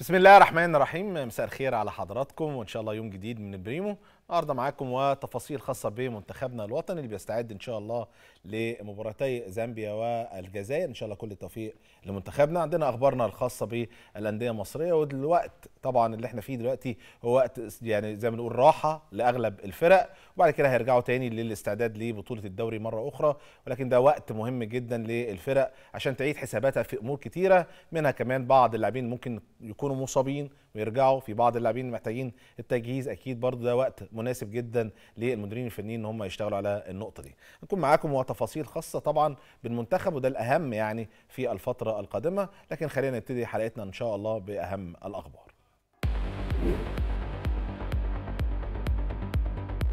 بسم الله الرحمن الرحيم مساء الخير على حضراتكم وان شاء الله يوم جديد من بريمو النهارده معاكم وتفاصيل خاصه بمنتخبنا الوطني اللي بيستعد ان شاء الله لمباراتي زامبيا والجزائر ان شاء الله كل التوفيق لمنتخبنا عندنا اخبارنا الخاصه بالانديه المصريه والوقت طبعا اللي احنا فيه دلوقتي هو وقت يعني زي ما نقول راحه لاغلب الفرق وبعد كده هيرجعوا تاني للاستعداد لبطوله الدوري مره اخرى ولكن ده وقت مهم جدا للفرق عشان تعيد حساباتها في امور كتيره منها كمان بعض اللاعبين ممكن يكونوا مصابين ويرجعوا في بعض اللاعبين محتاجين التجهيز اكيد برضو ده وقت مناسب جدا للمديرين الفنيين ان هم يشتغلوا على النقطه دي هنكون معاكم وتفاصيل خاصه طبعا بالمنتخب وده الاهم يعني في الفتره القادمه لكن خلينا نبتدي حلقتنا ان شاء الله باهم الاخبار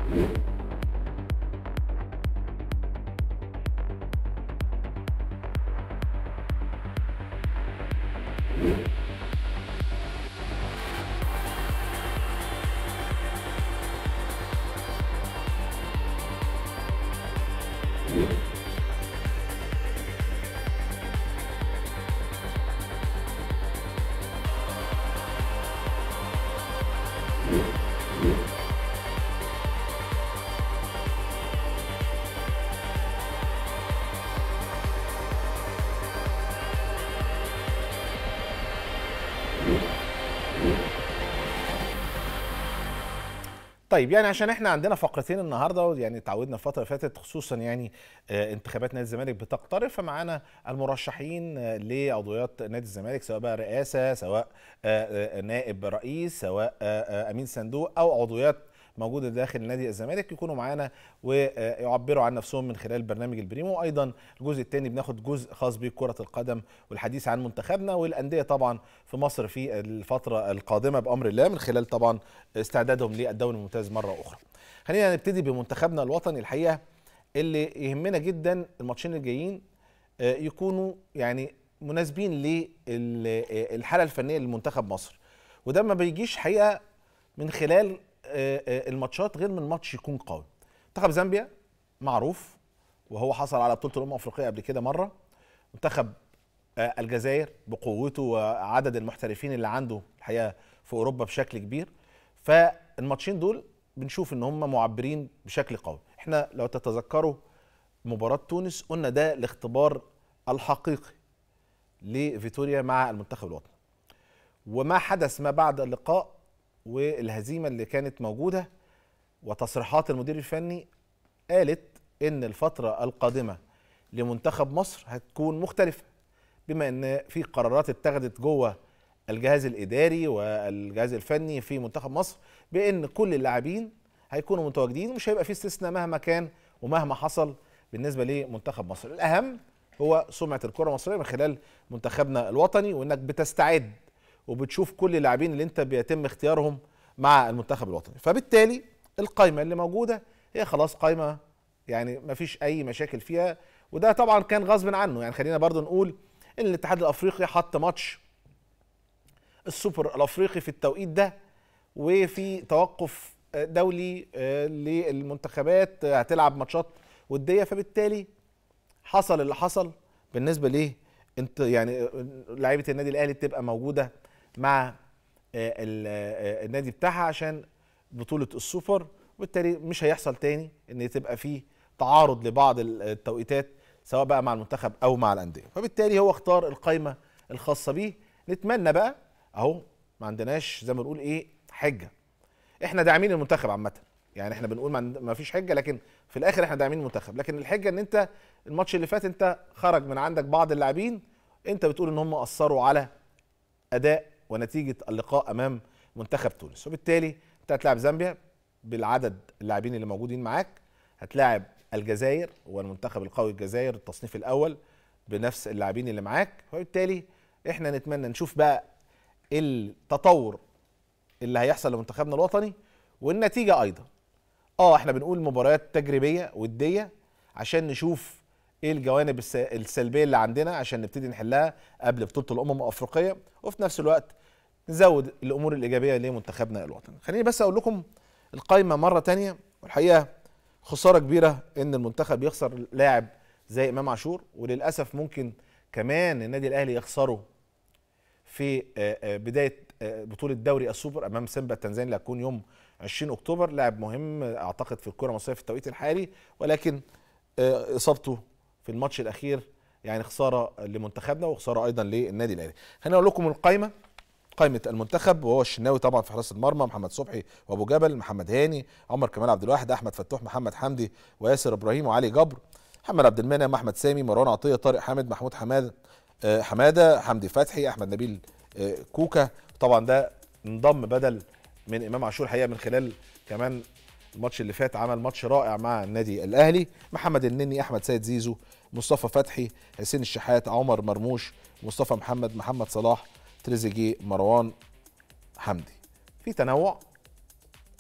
Thank you. طيب يعني عشان احنا عندنا فقرتين النهارده يعني اتعودنا الفتره اللي فاتت خصوصا يعني آه، انتخابات نادي الزمالك بتقترب فمعانا المرشحين آه، لعضويات نادي الزمالك سواء بقى رئاسه سواء آه، نائب رئيس سواء امين صندوق او عضويات موجوده داخل نادي الزمالك يكونوا معانا ويعبروا عن نفسهم من خلال برنامج البريمو وايضا الجزء الثاني بناخد جزء خاص بكره القدم والحديث عن منتخبنا والانديه طبعا في مصر في الفتره القادمه بامر الله من خلال طبعا استعدادهم للدوري الممتاز مره اخرى خلينا نبتدي بمنتخبنا الوطني الحقيقه اللي يهمنا جدا الماتشين الجايين آه، يكونوا يعني مناسبين للحاله آه، الفنيه لمنتخب مصر وده ما بيجيش حقيقه من خلال آه، آه، الماتشات غير من ماتش يكون قوي منتخب زامبيا معروف وهو حصل على بطوله الامم الافريقيه قبل كده مره منتخب آه، الجزائر بقوته وعدد المحترفين اللي عنده الحقيقه في اوروبا بشكل كبير فالماتشين دول بنشوف ان هم معبرين بشكل قوي احنا لو تتذكروا مباراه تونس قلنا ده الاختبار الحقيقي لفيتوريا مع المنتخب الوطني وما حدث ما بعد اللقاء والهزيمه اللي كانت موجوده وتصريحات المدير الفني قالت ان الفتره القادمه لمنتخب مصر هتكون مختلفه بما ان في قرارات اتخذت جوه الجهاز الاداري والجهاز الفني في منتخب مصر بان كل اللاعبين هيكونوا متواجدين ومش هيبقى في استثناء مهما كان ومهما حصل بالنسبه لمنتخب مصر الاهم هو سمعه الكره المصريه من خلال منتخبنا الوطني وانك بتستعد وبتشوف كل اللاعبين اللي انت بيتم اختيارهم مع المنتخب الوطني فبالتالي القايمه اللي موجوده هي خلاص قايمه يعني ما فيش اي مشاكل فيها وده طبعا كان غصب عنه يعني خلينا برضو نقول ان الاتحاد الافريقي حط ماتش السوبر الافريقي في التوقيت ده وفي توقف دولي آه، للمنتخبات آه، هتلعب ماتشات وديه فبالتالي حصل اللي حصل بالنسبه ليه انت يعني آه، لعيبه النادي الاهلي بتبقى موجوده مع آه، آه، النادي بتاعها عشان بطوله السوبر وبالتالي مش هيحصل تاني ان تبقى فيه تعارض لبعض التوقيتات سواء بقى مع المنتخب او مع الانديه فبالتالي هو اختار القايمه الخاصه بيه نتمنى بقى اهو ما عندناش زي ما بنقول ايه حجه احنا داعمين المنتخب عامه يعني احنا بنقول ما فيش حجه لكن في الاخر احنا داعمين المنتخب لكن الحجه ان انت الماتش اللي فات انت خرج من عندك بعض اللاعبين انت بتقول ان هم اثروا على اداء ونتيجه اللقاء امام منتخب تونس وبالتالي انت هتلاعب زامبيا بالعدد اللاعبين اللي موجودين معاك هتلاعب الجزائر والمنتخب القوي الجزائر التصنيف الاول بنفس اللاعبين اللي معاك وبالتالي احنا نتمنى نشوف بقى التطور اللي هيحصل لمنتخبنا الوطني والنتيجه ايضا اه احنا بنقول مباريات تجريبيه وديه عشان نشوف ايه الجوانب السلبيه اللي عندنا عشان نبتدي نحلها قبل بطوله الامم الافريقيه وفي نفس الوقت نزود الامور الايجابيه لمنتخبنا الوطني خليني بس اقول لكم القايمه مره تانية والحقيقه خساره كبيره ان المنتخب يخسر لاعب زي امام عاشور وللاسف ممكن كمان النادي الاهلي يخسره في آه، آه، بدايه آه، بطوله دوري السوبر امام سيمبا التنزاني اللي هتكون يوم 20 اكتوبر لاعب مهم اعتقد في الكره المصريه في التوقيت الحالي ولكن اصابته في الماتش الاخير يعني خساره لمنتخبنا وخساره ايضا للنادي الاهلي خليني اقول لكم القائمه قائمه المنتخب وهو الشناوي طبعا في حراسه المرمى محمد صبحي وابو جبل محمد هاني عمر كمال عبد الواحد احمد فتوح محمد حمدي وياسر ابراهيم وعلي جبر محمد عبد المنعم احمد سامي مروان عطيه طارق حامد محمود حماد آه، حماده حمدي فتحي احمد نبيل آه، كوكا طبعا ده انضم بدل من امام عاشور الحقيقه من خلال كمان الماتش اللي فات عمل ماتش رائع مع النادي الاهلي محمد النني احمد سيد زيزو مصطفى فتحي حسين الشحات عمر مرموش مصطفى محمد محمد صلاح تريزيجيه مروان حمدي في تنوع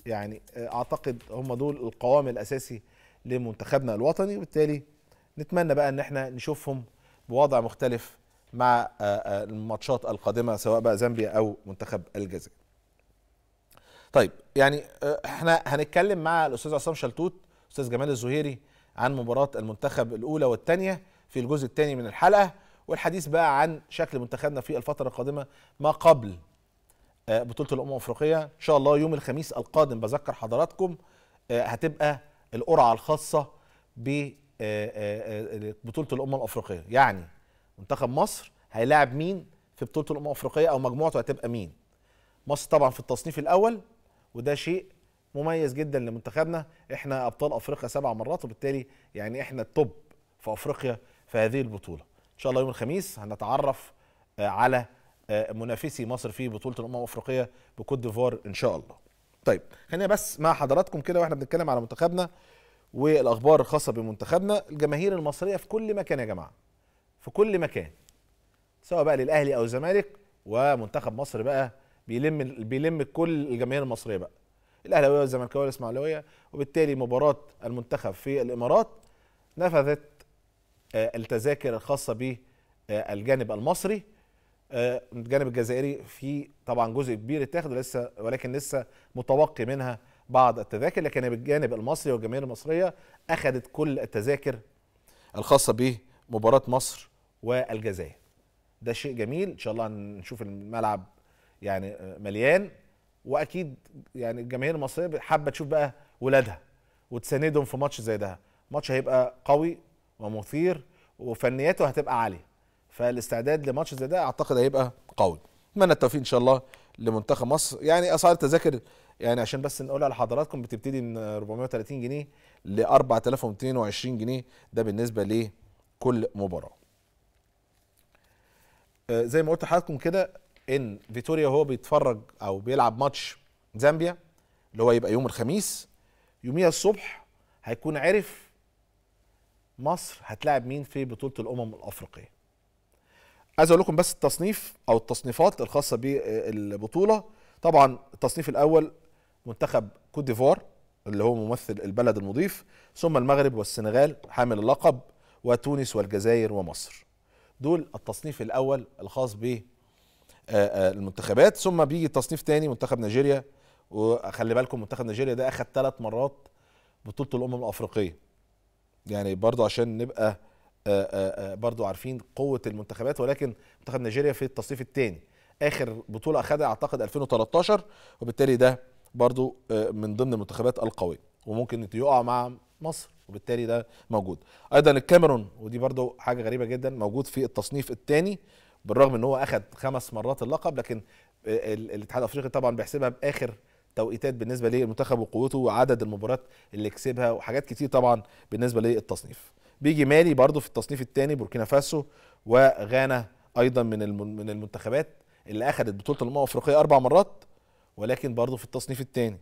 يعني آه، اعتقد هم دول القوام الاساسي لمنتخبنا الوطني وبالتالي نتمنى بقى ان احنا نشوفهم بوضع مختلف مع آه، آه، الماتشات القادمه سواء بقى زامبيا او منتخب الجزائر. طيب يعني احنا هنتكلم مع الاستاذ عصام شلتوت استاذ جمال الزهيري عن مباراة المنتخب الأولى والثانية في الجزء الثاني من الحلقة والحديث بقى عن شكل منتخبنا في الفترة القادمة ما قبل آه، بطولة الأمم الأفريقية إن شاء الله يوم الخميس القادم بذكر حضراتكم آه، هتبقى القرعة الخاصة ببطولة آه، الأمم الأفريقية يعني منتخب مصر هيلاعب مين في بطولة الأمم الأفريقية أو مجموعته هتبقى مين مصر طبعا في التصنيف الأول وده شيء مميز جدا لمنتخبنا احنا ابطال افريقيا سبع مرات وبالتالي يعني احنا التوب في افريقيا في هذه البطوله ان شاء الله يوم الخميس هنتعرف آه، على آه، منافسي مصر في بطوله الامم الافريقيه بكوت ديفوار ان شاء الله طيب خلينا بس مع حضراتكم كده واحنا بنتكلم على منتخبنا والاخبار الخاصه بمنتخبنا الجماهير المصريه في كل مكان يا جماعه في كل مكان سواء بقى للاهلي او الزمالك ومنتخب مصر بقى بيلم بيلم كل الجماهير المصريه بقى الاهلاويه والزمالكاويه والاسماعيليه وبالتالي مباراه المنتخب في الامارات نفذت آه، التذاكر الخاصه بالجانب آه، المصري آه، الجانب الجزائري في طبعا جزء كبير اتاخد لسه ولكن لسه متبقي منها بعض التذاكر لكن الجانب المصري والجماهير المصريه اخذت كل التذاكر الخاصه بمباراه مصر والجزائر ده شيء جميل ان شاء الله نشوف الملعب يعني مليان واكيد يعني الجماهير المصريه حابه تشوف بقى ولادها وتساندهم في ماتش زي ده ماتش هيبقى قوي ومثير وفنياته هتبقى عاليه فالاستعداد لماتش زي ده اعتقد هيبقى قوي اتمنى التوفيق ان شاء الله لمنتخب مصر يعني اسعار التذاكر يعني عشان بس نقولها لحضراتكم بتبتدي من 430 جنيه ل 4220 جنيه ده بالنسبه لكل مباراه آه، زي ما قلت لحضراتكم كده ان فيتوريا وهو بيتفرج او بيلعب ماتش زامبيا اللي هو يبقى يوم الخميس يوميها الصبح هيكون عرف مصر هتلاعب مين في بطوله الامم الافريقيه عايز اقول لكم بس التصنيف او التصنيفات الخاصه بالبطوله طبعا التصنيف الاول منتخب كوت ديفوار اللي هو ممثل البلد المضيف ثم المغرب والسنغال حامل اللقب وتونس والجزائر ومصر دول التصنيف الاول الخاص بالبطوله آه، آه، المنتخبات ثم بيجي تصنيف تاني منتخب نيجيريا وخلي بالكم منتخب نيجيريا ده اخد ثلاث مرات بطوله الامم الافريقيه يعني برضو عشان نبقى آه، برضو عارفين قوه المنتخبات ولكن منتخب نيجيريا في التصنيف الثاني اخر بطوله اخدها اعتقد 2013 وبالتالي ده برضو من ضمن المنتخبات القويه وممكن يقع مع مصر وبالتالي ده موجود ايضا الكاميرون ودي برضو حاجه غريبه جدا موجود في التصنيف الثاني بالرغم ان هو اخذ خمس مرات اللقب لكن الاتحاد الافريقي طبعا بيحسبها باخر توقيتات بالنسبه للمنتخب وقوته وعدد المباريات اللي كسبها وحاجات كتير طبعا بالنسبه للتصنيف بيجي مالي برضو في التصنيف الثاني بوركينا فاسو وغانا ايضا من من المنتخبات اللي اخذت بطوله الامم الافريقيه اربع مرات ولكن برضو في التصنيف الثاني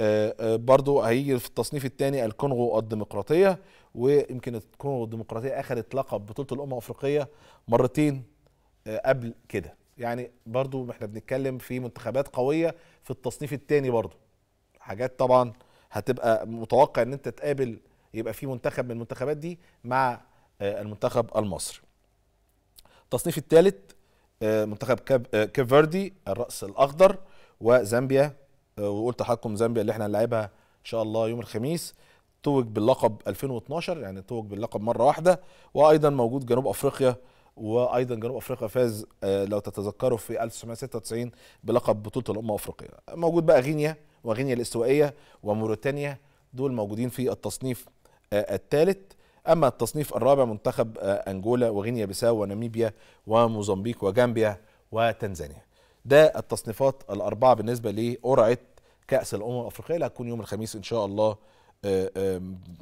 آه، آه، برضو هيجي في التصنيف الثاني الكونغو الديمقراطيه ويمكن الكونغو الديمقراطيه اخذت لقب بطوله الامم الافريقيه مرتين آه، قبل كده يعني برضو احنا بنتكلم في منتخبات قويه في التصنيف الثاني برضو حاجات طبعا هتبقى متوقع ان انت تقابل يبقى في منتخب من المنتخبات دي مع آه، المنتخب المصري التصنيف الثالث آه، منتخب كيف فيردي الراس الاخضر وزامبيا وقلت تحكم زامبيا اللي احنا هنلاعبها ان شاء الله يوم الخميس توج باللقب 2012 يعني توج باللقب مره واحده وايضا موجود جنوب افريقيا وايضا جنوب افريقيا فاز آه، لو تتذكروا في 1996 بلقب بطوله الامم الافريقيه موجود بقى غينيا وغينيا الاستوائيه وموريتانيا دول موجودين في التصنيف آه، الثالث اما التصنيف الرابع منتخب آه، انجولا وغينيا بيساو وناميبيا وموزمبيق وجامبيا وتنزانيا ده التصنيفات الاربعه بالنسبه لقرعه كاس الامم الافريقيه اللي هتكون يوم الخميس ان شاء الله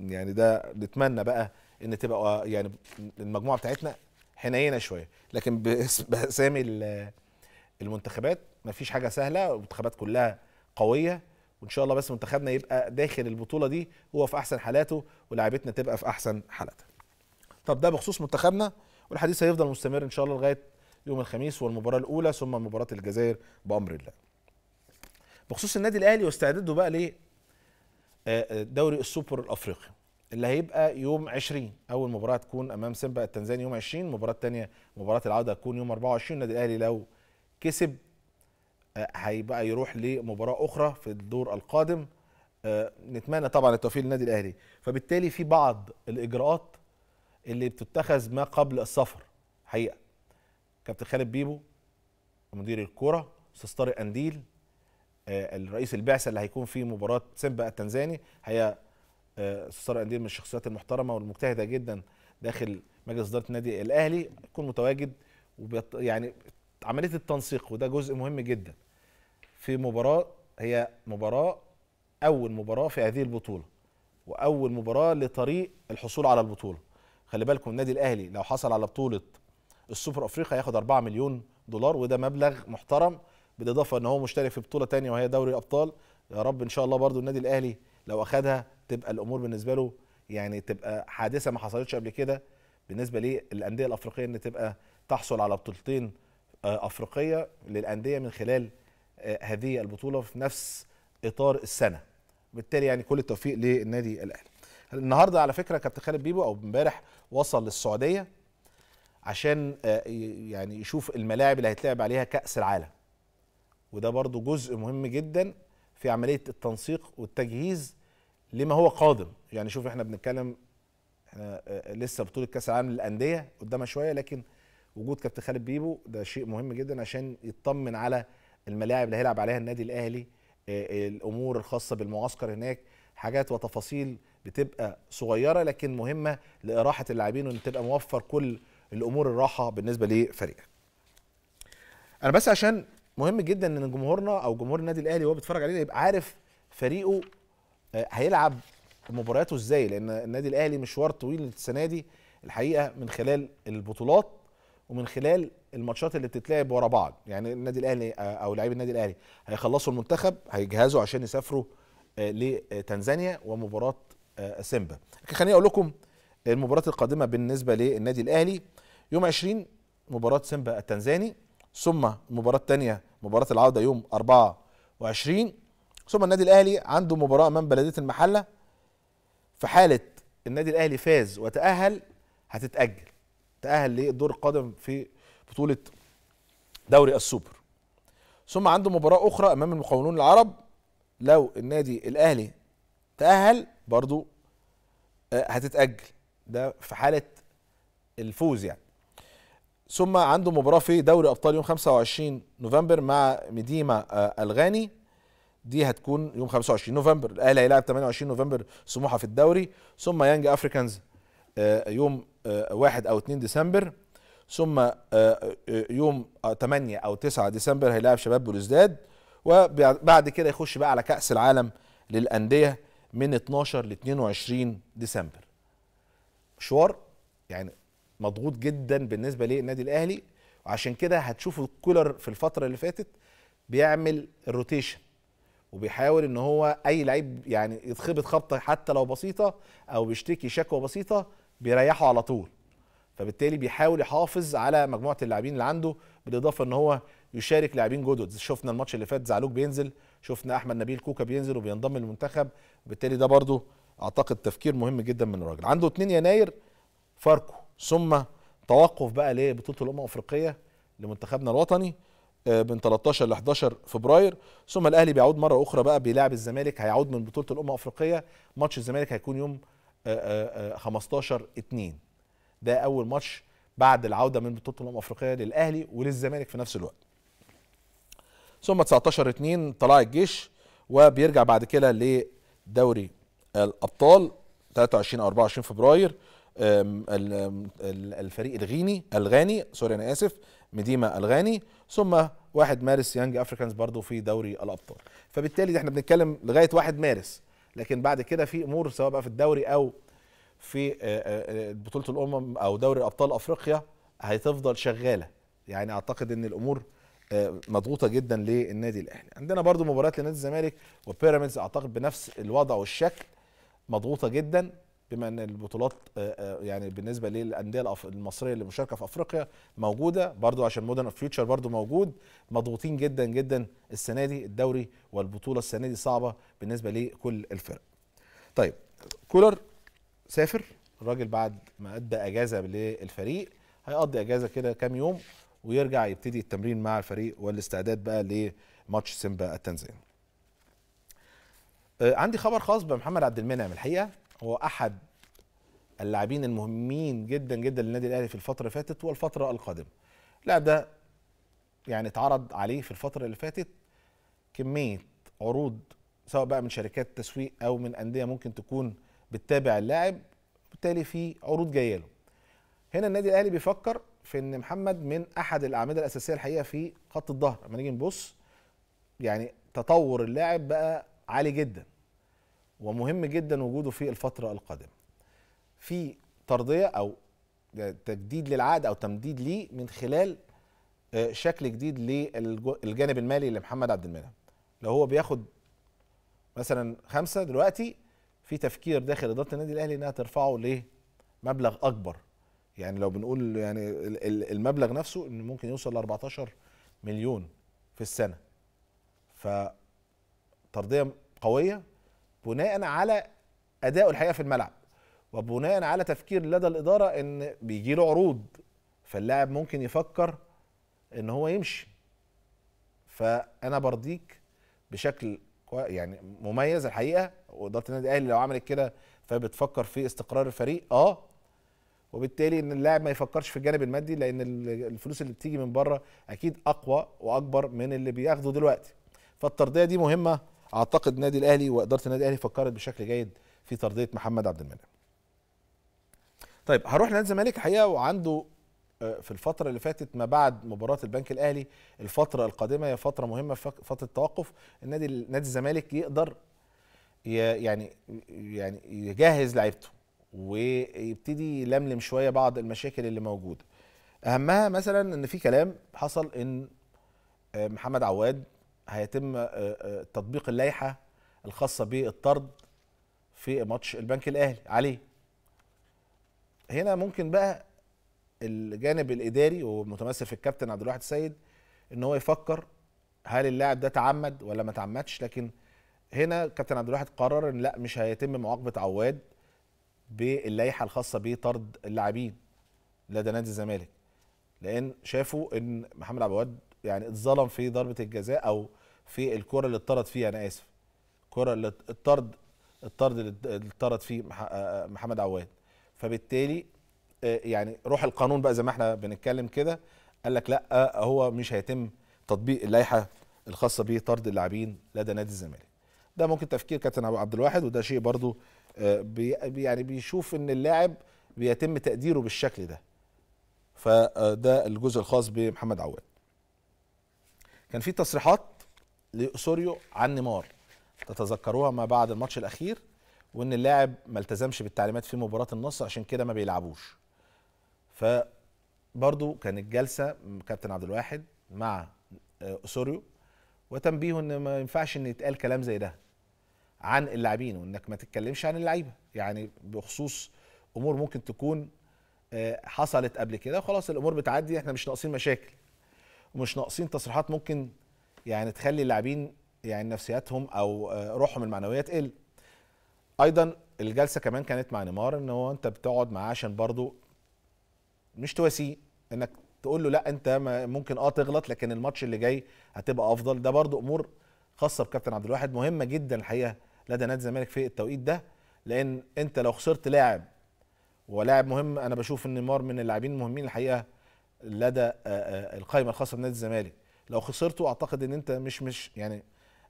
يعني ده نتمنى بقى ان تبقى يعني المجموعه بتاعتنا حنينه شويه لكن باسامي المنتخبات مفيش حاجه سهله المنتخبات كلها قويه وان شاء الله بس منتخبنا يبقى داخل البطوله دي هو في احسن حالاته ولاعيبتنا تبقى في احسن حالاتها طب ده بخصوص منتخبنا والحديث هيفضل مستمر ان شاء الله لغايه يوم الخميس والمباراه الاولى ثم مباراه الجزائر بامر الله بخصوص النادي الاهلي واستعداده بقى آه، آه، دوري السوبر الافريقي اللي هيبقى يوم 20 اول مباراه تكون امام سيمبا التنزاني يوم 20 المباراه الثانيه مباراه العوده هتكون يوم 24 النادي الاهلي لو كسب آه، هيبقى يروح لمباراه اخرى في الدور القادم آه، نتمنى طبعا التوفيق للنادي الاهلي فبالتالي في بعض الاجراءات اللي بتتخذ ما قبل السفر حقيقه كابتن خالد بيبو مدير الكوره استاذ طارق قنديل آه، الرئيس البعثه اللي هيكون في مباراه سيمبا التنزاني هي استاذ انديل من الشخصيات المحترمه والمجتهده جدا داخل مجلس اداره النادي الاهلي يكون متواجد وبيط... يعني عمليه التنسيق وده جزء مهم جدا في مباراه هي مباراه اول مباراه في هذه البطوله واول مباراه لطريق الحصول على البطوله خلي بالكم النادي الاهلي لو حصل على بطوله السوبر افريقيا هياخد 4 مليون دولار وده مبلغ محترم بالاضافه ان هو مشترك في بطوله ثانيه وهي دوري الابطال يا رب ان شاء الله برضو النادي الاهلي لو اخذها تبقى الامور بالنسبه له يعني تبقى حادثه ما حصلتش قبل كده بالنسبه للانديه الافريقيه ان تبقى تحصل على بطولتين آه، افريقيه للانديه من خلال آه، هذه البطوله في نفس اطار السنه بالتالي يعني كل التوفيق للنادي الاهلي النهارده على فكره كابتن خالد بيبو او امبارح وصل للسعوديه عشان آه، يعني يشوف الملاعب اللي هيتلعب عليها كاس العالم وده برضو جزء مهم جدا في عمليه التنسيق والتجهيز لما هو قادم يعني شوف احنا بنتكلم احنا آه، لسه بطوله كاس العالم للانديه قدامها شويه لكن وجود كابتن خالد بيبو ده شيء مهم جدا عشان يطمن على الملاعب اللي هيلعب عليها النادي الاهلي آه، الامور الخاصه بالمعسكر هناك حاجات وتفاصيل بتبقى صغيره لكن مهمه لاراحه اللاعبين وان تبقى موفر كل الامور الراحه بالنسبه لفريقك. انا بس عشان مهم جدا ان جمهورنا او جمهور النادي الاهلي وهو بيتفرج علينا يبقى عارف فريقه آه، هيلعب مبارياته ازاي لان النادي الاهلي مشوار طويل السنه دي الحقيقه من خلال البطولات ومن خلال الماتشات اللي بتتلعب ورا بعض يعني النادي الاهلي آه، او لعيبه النادي الاهلي هيخلصوا المنتخب هيجهزوا عشان يسافروا آه، لتنزانيا ومباراه سيمبا خليني اقول لكم المباراه القادمه بالنسبه للنادي الاهلي يوم 20 مباراه سيمبا التنزاني ثم المباراة الثانية مباراة العودة يوم 24 ثم النادي الأهلي عنده مباراة أمام بلدية المحلة في حالة النادي الأهلي فاز وتأهل هتتأجل تأهل للدور القادم في بطولة دوري السوبر ثم عنده مباراة أخرى أمام المقاولون العرب لو النادي الأهلي تأهل برضو آه، هتتأجل ده في حالة الفوز يعني ثم عنده مباراه في دوري ابطال يوم 25 نوفمبر مع مديما آه، الغاني دي هتكون يوم 25 نوفمبر الاهلي هيلاعب 28 نوفمبر سموحه في الدوري ثم يانج افريكانز آه، يوم 1 آه، او 2 ديسمبر ثم يوم 8 او 9 ديسمبر هيلاعب شباب بلوزداد وبعد كده يخش بقى على كاس العالم للانديه من 12 ل 22 ديسمبر مشوار يعني مضغوط جدا بالنسبه للنادي الاهلي وعشان كده هتشوفوا الكولر في الفتره اللي فاتت بيعمل الروتيشن وبيحاول ان هو اي لعيب يعني يتخبط خبطه حتى لو بسيطه او بيشتكي شكوى بسيطه بيريحه على طول فبالتالي بيحاول يحافظ على مجموعه اللاعبين اللي عنده بالاضافه ان هو يشارك لاعبين جدد شفنا الماتش اللي فات زعلوك بينزل شفنا احمد نبيل كوكا بينزل وبينضم للمنتخب بالتالي ده برضو اعتقد تفكير مهم جدا من الراجل عنده 2 يناير فاركو ثم توقف بقى لبطوله الامم الافريقيه لمنتخبنا الوطني آه، من 13 ل 11 فبراير ثم الاهلي بيعود مره اخرى بقى بيلاعب الزمالك هيعود من بطوله الامم الافريقيه ماتش الزمالك هيكون يوم 15 آه، 2 آه، ده اول ماتش بعد العوده من بطوله الامم الافريقيه للاهلي وللزمالك في نفس الوقت ثم 19 2 طلع الجيش وبيرجع بعد كده لدوري الابطال 23 او 24 فبراير الفريق الغيني الغاني سوري انا اسف مديما الغاني ثم 1 مارس يانج افريكانز برضو في دوري الابطال فبالتالي احنا بنتكلم لغايه 1 مارس لكن بعد كده في امور سواء بقى في الدوري او في آه، آه، آه، بطوله الامم او دوري ابطال افريقيا هتفضل شغاله يعني اعتقد ان الامور مضغوطه جدا للنادي الاهلي عندنا برضو مباراه لنادي الزمالك وبيراميدز اعتقد بنفس الوضع والشكل مضغوطه جدا بما ان البطولات آه، آه، يعني بالنسبه للانديه المصريه اللي مشاركه في افريقيا موجوده برضو عشان مودرن فيوتشر برضو موجود مضغوطين جدا جدا السنه دي الدوري والبطوله السنه دي صعبه بالنسبه لكل الفرق. طيب كولر سافر الراجل بعد ما ادى اجازه للفريق هيقضي اجازه كده كام يوم ويرجع يبتدي التمرين مع الفريق والاستعداد بقى لماتش سيمبا التنزاني. آه، عندي خبر خاص بمحمد عبد المنعم الحقيقه هو احد اللاعبين المهمين جدا جدا للنادي الاهلي في الفتره اللي فاتت والفتره القادمه اللاعب ده يعني اتعرض عليه في الفتره اللي فاتت كميه عروض سواء بقى من شركات تسويق او من انديه ممكن تكون بتتابع اللاعب وبالتالي في عروض جايه له هنا النادي الاهلي بيفكر في ان محمد من احد الاعمده الاساسيه الحقيقه في خط الظهر لما نيجي نبص يعني تطور اللاعب بقى عالي جدا ومهم جدا وجوده في الفتره القادمه في ترضيه او تجديد للعقد او تمديد ليه من خلال آه، شكل جديد للجانب المالي لمحمد عبد المنعم لو هو بياخد مثلا خمسة دلوقتي في تفكير داخل اداره النادي الاهلي انها ترفعه لمبلغ اكبر يعني لو بنقول يعني المبلغ نفسه انه ممكن يوصل ل 14 مليون في السنه فترضيه قويه بناء على اداؤه الحقيقه في الملعب وبناء على تفكير لدى الاداره ان بيجي له عروض فاللاعب ممكن يفكر ان هو يمشي فانا برضيك بشكل يعني مميز الحقيقه واداره النادي الاهلي لو عملت كده فبتفكر في استقرار الفريق اه وبالتالي ان اللاعب ما يفكرش في الجانب المادي لان الفلوس اللي بتيجي من بره اكيد اقوى واكبر من اللي بياخده دلوقتي فالترضيه دي مهمه اعتقد النادي الاهلي واداره النادي الاهلي فكرت بشكل جيد في ترضيه محمد عبد المنعم طيب هروح لنادي الزمالك الحقيقه وعنده آه، في الفترة اللي فاتت ما بعد مباراة البنك الأهلي الفترة القادمة هي فترة مهمة فترة التوقف النادي نادي الزمالك يقدر يعني يعني يجهز لعيبته ويبتدي يلملم شوية بعض المشاكل اللي موجودة أهمها مثلا إن في كلام حصل إن آه، محمد عواد هيتم آه، آه، تطبيق اللائحه الخاصه بالطرد في ماتش البنك الاهلي عليه هنا ممكن بقى الجانب الاداري ومتمثل في الكابتن عبد الواحد السيد ان هو يفكر هل اللاعب ده تعمد ولا ما تعمدش لكن هنا كابتن عبد الواحد قرر ان لا مش هيتم معاقبه عواد باللائحه الخاصه بطرد اللاعبين لدى نادي الزمالك لان شافوا ان محمد عبد يعني اتظلم في ضربه الجزاء او في الكره اللي اتطرد فيها انا اسف الكره اللي الطرد الطرد اللي اتطرد فيه آه، آه، محمد عواد فبالتالي آه، يعني روح القانون بقى زي ما احنا بنتكلم كده قال لك لا هو مش هيتم تطبيق اللائحه الخاصه بطرد اللاعبين لدى نادي الزمالك ده ممكن تفكير كابتن عبد الواحد وده شيء برضو بي يعني بيشوف ان اللاعب بيتم تقديره بالشكل ده فده الجزء الخاص بمحمد عواد كان في تصريحات لاسوريو عن نيمار تتذكروها ما بعد الماتش الاخير وان اللاعب ما التزمش بالتعليمات في مباراه النصر عشان كده ما بيلعبوش ف برضو كانت جلسه كابتن عبد الواحد مع آه، اسوريو وتنبيهه ان ما ينفعش ان يتقال كلام زي ده عن اللاعبين وانك ما تتكلمش عن اللعيبه يعني بخصوص امور ممكن تكون آه، حصلت قبل كده وخلاص الامور بتعدي احنا مش ناقصين مشاكل ومش ناقصين تصريحات ممكن يعني تخلي اللاعبين يعني نفسياتهم او آه، روحهم المعنويه تقل ايضا الجلسه كمان كانت مع نيمار ان هو انت بتقعد معاه عشان برضه مش تواسيه انك تقول له لا انت ممكن اه تغلط لكن الماتش اللي جاي هتبقى افضل ده برضو امور خاصه بكابتن عبد الواحد مهمه جدا الحقيقه لدى نادي الزمالك في التوقيت ده لان انت لو خسرت لاعب ولاعب مهم انا بشوف ان نيمار من اللاعبين المهمين الحقيقه لدى آه، آه، القائمه الخاصه بنادي الزمالك لو خسرته اعتقد ان انت مش مش يعني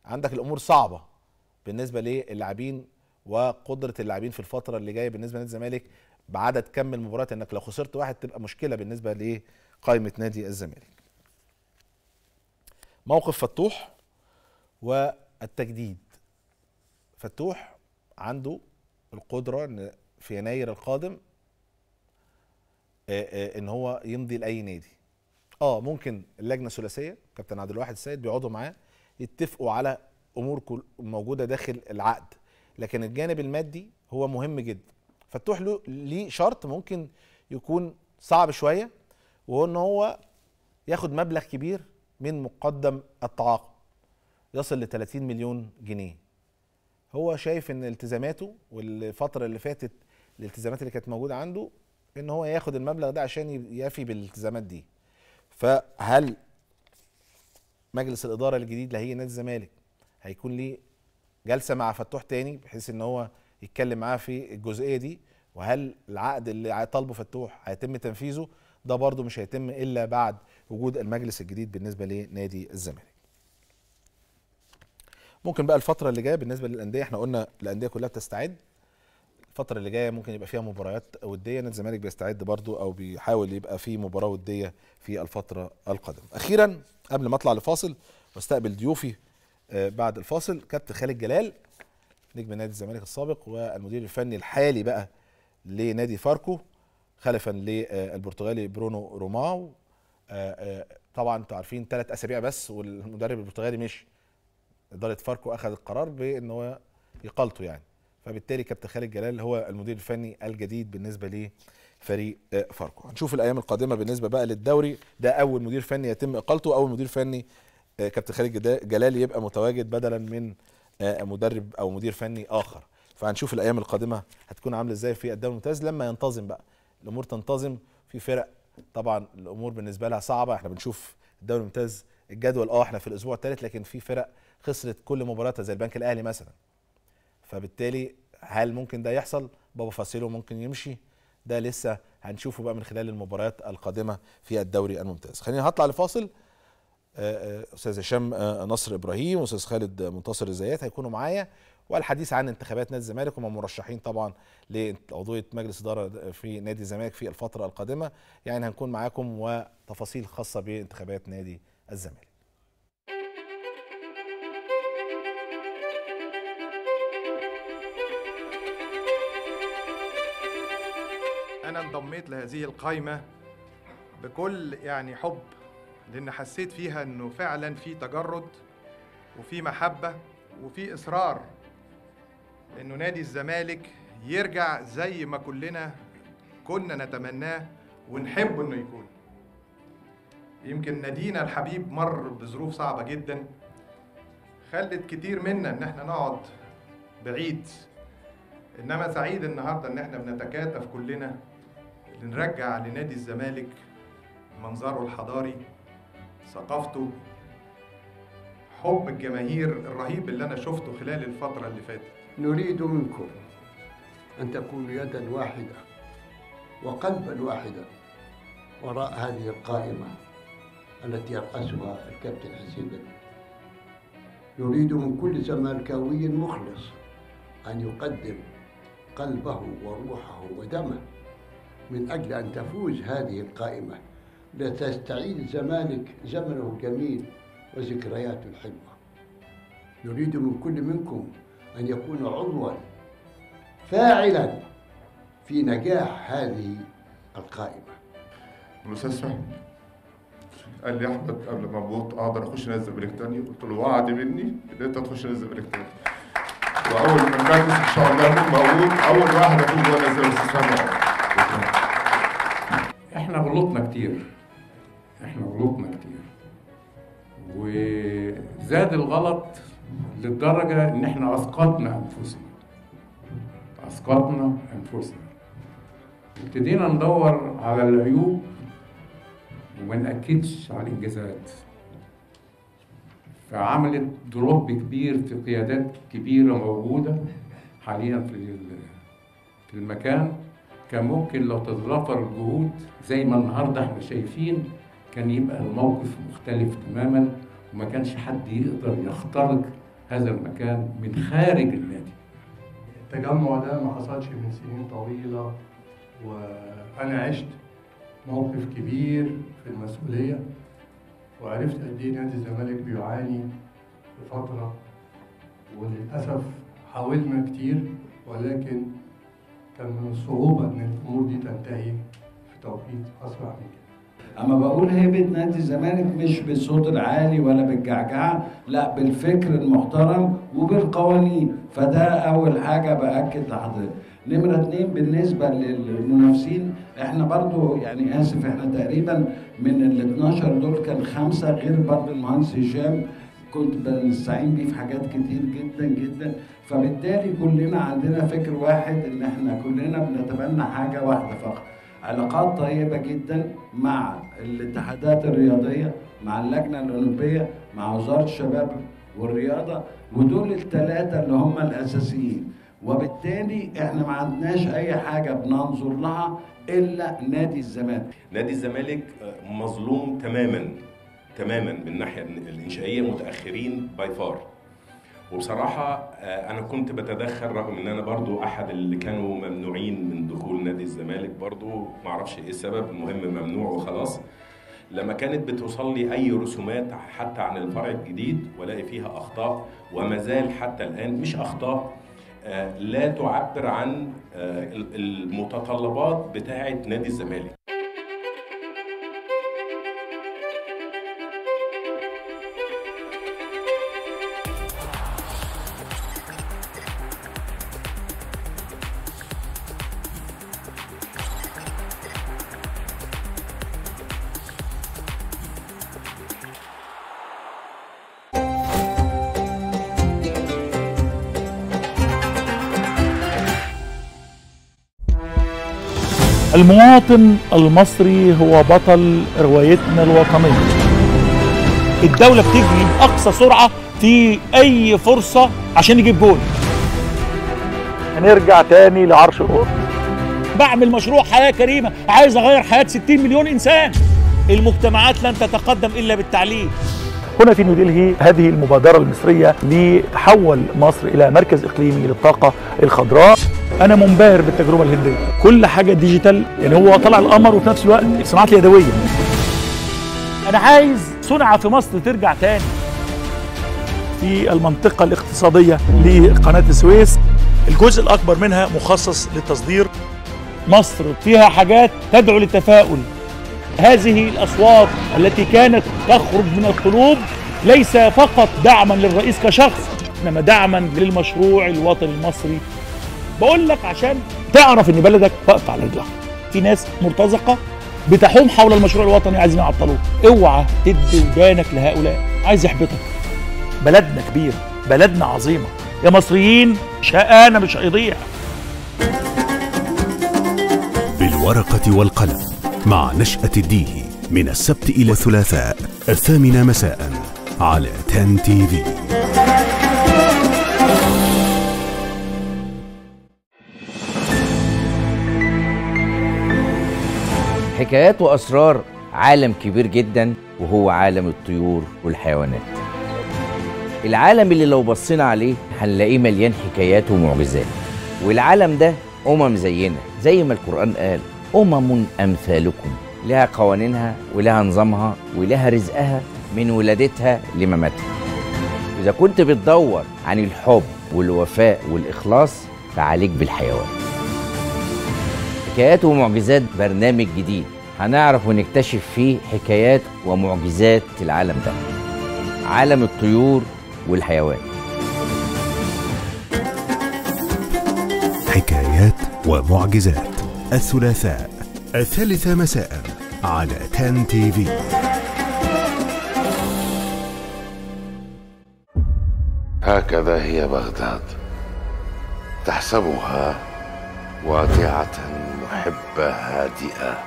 عندك الامور صعبه بالنسبه للاعبين وقدره اللاعبين في الفتره اللي جايه بالنسبه لنادي الزمالك بعدد كم المباريات انك لو خسرت واحد تبقى مشكله بالنسبه لقائمه نادي الزمالك. موقف فتوح والتجديد. فتوح عنده القدره ان في يناير القادم آه، آه، ان هو يمضي لاي نادي. اه ممكن اللجنه الثلاثيه كابتن عبد الواحد السيد بيقعدوا معاه يتفقوا على امور موجوده داخل العقد لكن الجانب المادي هو مهم جدا فتوح له ليه شرط ممكن يكون صعب شويه وهو ان هو ياخد مبلغ كبير من مقدم التعاقد يصل ل 30 مليون جنيه هو شايف ان التزاماته والفتره اللي فاتت الالتزامات اللي كانت موجوده عنده ان هو ياخد المبلغ ده عشان يفي بالالتزامات دي فهل مجلس الاداره الجديد اللي هي نادي الزمالك هيكون ليه جلسه مع فتوح تاني بحيث ان هو يتكلم معاه في الجزئيه دي وهل العقد اللي طالبه فتوح هيتم تنفيذه ده برضه مش هيتم الا بعد وجود المجلس الجديد بالنسبه لنادي الزمالك ممكن بقى الفتره اللي جايه بالنسبه للانديه احنا قلنا الانديه كلها بتستعد الفتره اللي جايه ممكن يبقى فيها مباريات وديه نادي الزمالك بيستعد برضو او بيحاول يبقى في مباراه وديه في الفتره القادمه اخيرا قبل ما اطلع لفاصل واستقبل ضيوفي آه، بعد الفاصل كابتن خالد جلال نجم نادي الزمالك السابق والمدير الفني الحالي بقى لنادي فاركو خلفا للبرتغالي برونو روماو آه، آه، طبعا انتوا عارفين ثلاث اسابيع بس والمدرب البرتغالي مشي اداره فاركو اخذ القرار بان هو يقالته يعني فبالتالي كابتن خالد جلال هو المدير الفني الجديد بالنسبه لفريق آه، فاركو هنشوف الايام القادمه بالنسبه بقى للدوري ده اول مدير فني يتم اقالته اول مدير فني آه، كابتن خالد جلال يبقى متواجد بدلا من آه، مدرب او مدير فني اخر فهنشوف الايام القادمه هتكون عامله ازاي في الدوري الممتاز لما ينتظم بقى الامور تنتظم في فرق طبعا الامور بالنسبه لها صعبه احنا بنشوف الدوري الممتاز الجدول اه احنا في الاسبوع الثالث لكن في فرق خسرت كل مباراتها زي البنك الاهلي مثلا فبالتالي هل ممكن ده يحصل بابا فاسيلو ممكن يمشي ده لسه هنشوفه بقى من خلال المباريات القادمه في الدوري الممتاز خلينا هطلع لفاصل آه، آه، استاذ هشام آه، نصر ابراهيم واستاذ خالد منتصر الزيات هيكونوا معايا والحديث عن انتخابات نادي الزمالك هم مرشحين طبعا لعضويه مجلس اداره في نادي الزمالك في الفتره القادمه يعني هنكون معاكم وتفاصيل خاصه بانتخابات نادي الزمالك انا انضميت لهذه القايمه بكل يعني حب لان حسيت فيها انه فعلا في تجرد وفي محبه وفي اصرار انه نادي الزمالك يرجع زي ما كلنا كنا نتمناه ونحب انه يكون يمكن نادينا الحبيب مر بظروف صعبه جدا خلت كتير منا ان احنا نقعد بعيد انما سعيد النهارده ان احنا بنتكاتف كلنا نرجع لنادي الزمالك منظره الحضاري ثقافته حب الجماهير الرهيب اللي أنا شفته خلال الفترة اللي فاتت نريد منكم أن تكونوا يدا واحدة وقلبا واحدا وراء هذه القائمة التي يرأسها الكابتن حسين بدر يريد من كل زمالكاوي مخلص أن يقدم قلبه وروحه ودمه من أجل أن تفوز هذه القائمة لتستعيد زمانك زمنه الجميل وذكرياته الحلوة نريد من كل منكم أن يكون عضوا فاعلا في نجاح هذه القائمة المستشفى قال لي احمد قبل ما بوط اقدر آه، اخش نازل تاني قلت له وعد مني ان انت تخش نازل تاني واول ما نركز ان شاء الله يوم اول واحد اكون جوه نازل بريكتاني غلطنا كتير احنا غلطنا كتير وزاد الغلط للدرجة ان احنا اسقطنا انفسنا اسقطنا انفسنا ابتدينا ندور على العيوب وما نأكدش على الانجازات فعملت دروب كبير في قيادات كبيرة موجودة حاليا في المكان كان ممكن لو تتضافر الجهود زي ما النهارده احنا شايفين كان يبقى الموقف مختلف تماما وما كانش حد يقدر يخترق هذا المكان من خارج النادي. التجمع ده ما حصلش من سنين طويله وانا عشت موقف كبير في المسؤوليه وعرفت قد ايه نادي الزمالك بيعاني في فتره وللاسف حاولنا كتير ولكن كان من الصعوبه ان الامور دي تنتهي في توقيت اسرع من كده اما بقول هيبه نادي الزمالك مش بالصوت العالي ولا بالجعجعه لا بالفكر المحترم وبالقوانين فده اول حاجه باكد لحضرتك نمره اتنين بالنسبه للمنافسين احنا برضو يعني اسف احنا تقريبا من ال 12 دول كان خمسه غير برضو المهندس هشام كنت بنستعين بيه في حاجات كتير جدا جدا فبالتالي كلنا عندنا فكر واحد ان احنا كلنا بنتبنى حاجه واحده فقط علاقات طيبه جدا مع الاتحادات الرياضيه مع اللجنه الاولمبيه مع وزاره الشباب والرياضه ودول الثلاثه اللي هم الاساسيين وبالتالي احنا ما عندناش اي حاجه بننظر لها الا نادي الزمالك نادي الزمالك مظلوم تماما تماما من الناحيه الانشائيه متاخرين باي فار وبصراحة آه، أنا كنت بتدخل رغم إن أنا برضو أحد اللي كانوا ممنوعين من دخول نادي الزمالك برضو اعرفش إيه السبب المهم ممنوع وخلاص لما كانت بتوصل لي أي رسومات حتى عن الفرع الجديد والاقي فيها أخطاء وما زال حتى الآن مش أخطاء آه، لا تعبر عن آه، المتطلبات بتاعة نادي الزمالك المواطن المصري هو بطل روايتنا الوطنية الدولة بتجري بأقصى سرعة في أي فرصة عشان يجيب جول هنرجع تاني لعرش الاردن بعمل مشروع حياة كريمة عايز أغير حياة 60 مليون إنسان المجتمعات لن تتقدم إلا بالتعليم هنا في نيودلهي هذه المبادرة المصرية لتحول مصر إلى مركز إقليمي للطاقة الخضراء أنا منبهر بالتجربة الهندية كل حاجة ديجيتال يعني هو طلع القمر وفي نفس الوقت الصناعات اليدوية أنا عايز صنعة في مصر ترجع تاني في المنطقة الاقتصادية لقناة السويس الجزء الأكبر منها مخصص للتصدير مصر فيها حاجات تدعو للتفاؤل هذه الأصوات التي كانت تخرج من القلوب ليس فقط دعما للرئيس كشخص إنما دعما للمشروع الوطني المصري بقول لك عشان تعرف إن بلدك وقف على رجلها في ناس مرتزقة بتحوم حول المشروع الوطني عايزين يعطلوه اوعى تدي ودانك لهؤلاء عايز يحبطك بلدنا كبيرة بلدنا عظيمة يا مصريين شقانا مش هيضيع بالورقة والقلم مع نشأة الديه من السبت إلى الثلاثاء الثامنة مساء على تان تي في حكايات وأسرار عالم كبير جدا وهو عالم الطيور والحيوانات العالم اللي لو بصينا عليه هنلاقيه مليان حكايات ومعجزات والعالم ده أمم زينا زي ما القرآن قال أمم أمثالكم لها قوانينها ولها نظامها ولها رزقها من ولادتها لمماتها إذا كنت بتدور عن الحب والوفاء والإخلاص فعليك بالحيوان حكايات ومعجزات برنامج جديد هنعرف ونكتشف فيه حكايات ومعجزات العالم ده عالم الطيور والحيوان حكايات ومعجزات الثلاثاء الثالثة مساء على تان تي في هكذا هي بغداد تحسبها واقعة محبة هادئة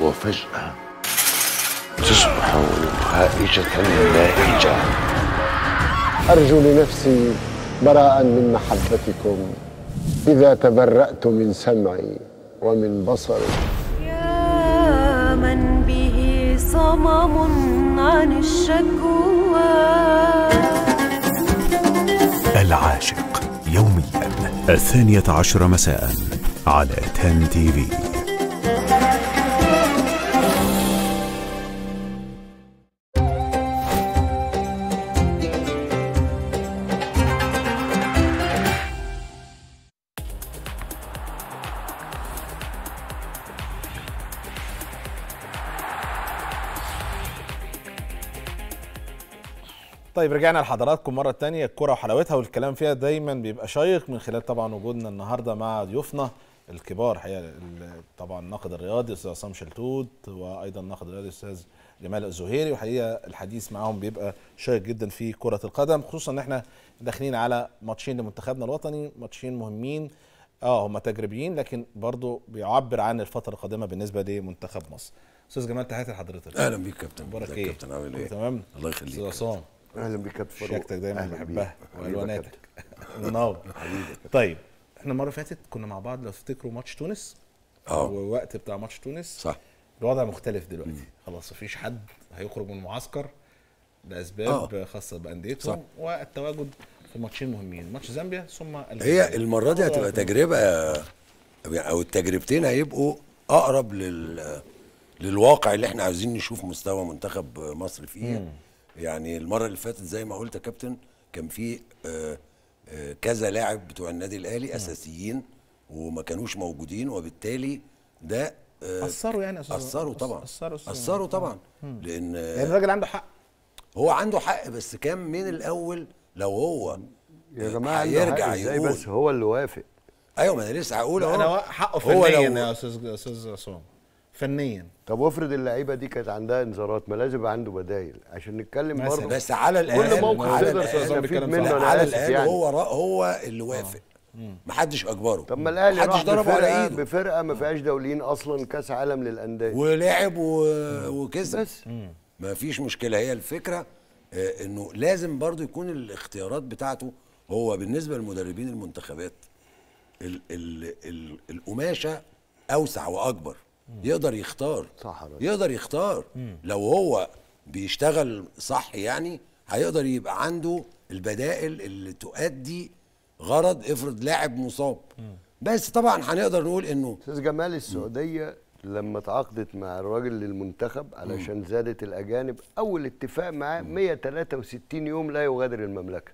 وفجأة تصبح هائجة لائجة أرجو لنفسي براء من محبتكم إذا تبرأت من سمعي ومن بصر يا من به صمم عن الشكوى العاشق يوميا الثانية عشر مساء على تان تي في طيب رجعنا لحضراتكم مرة تانية الكرة وحلاوتها والكلام فيها دايما بيبقى شيق من خلال طبعا وجودنا النهاردة مع ضيوفنا الكبار حقيقة طبعا الناقد الرياضي أستاذ عصام شلتوت وأيضا الناقد الرياضي أستاذ جمال الزهيري وحقيقة الحديث معاهم بيبقى شيق جدا في كرة القدم خصوصا إن احنا داخلين على ماتشين لمنتخبنا الوطني ماتشين مهمين اه هم تجريبيين لكن برضو بيعبر عن الفترة القادمة بالنسبة لمنتخب مصر. استاذ جمال تحياتي لحضرتك اهلا بيك كابتن مبارك إيه؟ كابتن عامل ايه تمام الله يخليك استاذ عصام اهلا بك يا فاروق شياكتك دايما بحبها والواناتك منور طيب احنا المره اللي فاتت كنا مع بعض لو تفتكروا ماتش تونس اه ووقت بتاع ماتش تونس صح الوضع مختلف دلوقتي خلاص مفيش حد هيخرج من المعسكر لاسباب آه. خاصه بانديتهم والتواجد في ماتشين مهمين ماتش زامبيا ثم هي المره دي هتبقى آه. تجربه او التجربتين هيبقوا اقرب لل للواقع اللي احنا عايزين نشوف مستوى منتخب مصر فيه مم. يعني المره اللي فاتت زي ما قلت يا كابتن كان في آه، آه، كذا لاعب بتوع النادي الاهلي نعم. اساسيين وما كانوش موجودين وبالتالي ده آه، اثروا يعني اثروا طبعا اثروا اثروا طبعا نعم. لان يعني الراجل عنده حق هو عنده حق بس كان من الاول لو هو يا جماعه هيرجع يقول بس هو اللي وافق ايوه ما انا لسه هقول اهو انا حقه فنيا يا استاذ استاذ عصام فنيا طب وافرض اللعيبه دي كانت عندها انذارات ما لازم يبقى عنده بدايل عشان نتكلم برضه بس على الاقل كل موقف على الاقل يعني. هو هو اللي وافق محدش اجبره طب ما الاهلي راح بفرقه, بفرقه ما فيهاش دوليين اصلا كاس عالم للانديه ولعب و... وكسب ما فيش مشكله هي الفكره آه، انه لازم برضه يكون الاختيارات بتاعته هو بالنسبه للمدربين المنتخبات ال ال ال القماشه اوسع واكبر يقدر يختار صح يقدر يختار لو هو بيشتغل صح يعني هيقدر يبقى عنده البدائل اللي تؤدي غرض افرض لاعب مصاب بس طبعا هنقدر نقول انه استاذ جمال السعوديه لما تعاقدت مع الراجل للمنتخب علشان زادت الاجانب اول اتفاق معاه 163 يوم لا يغادر المملكه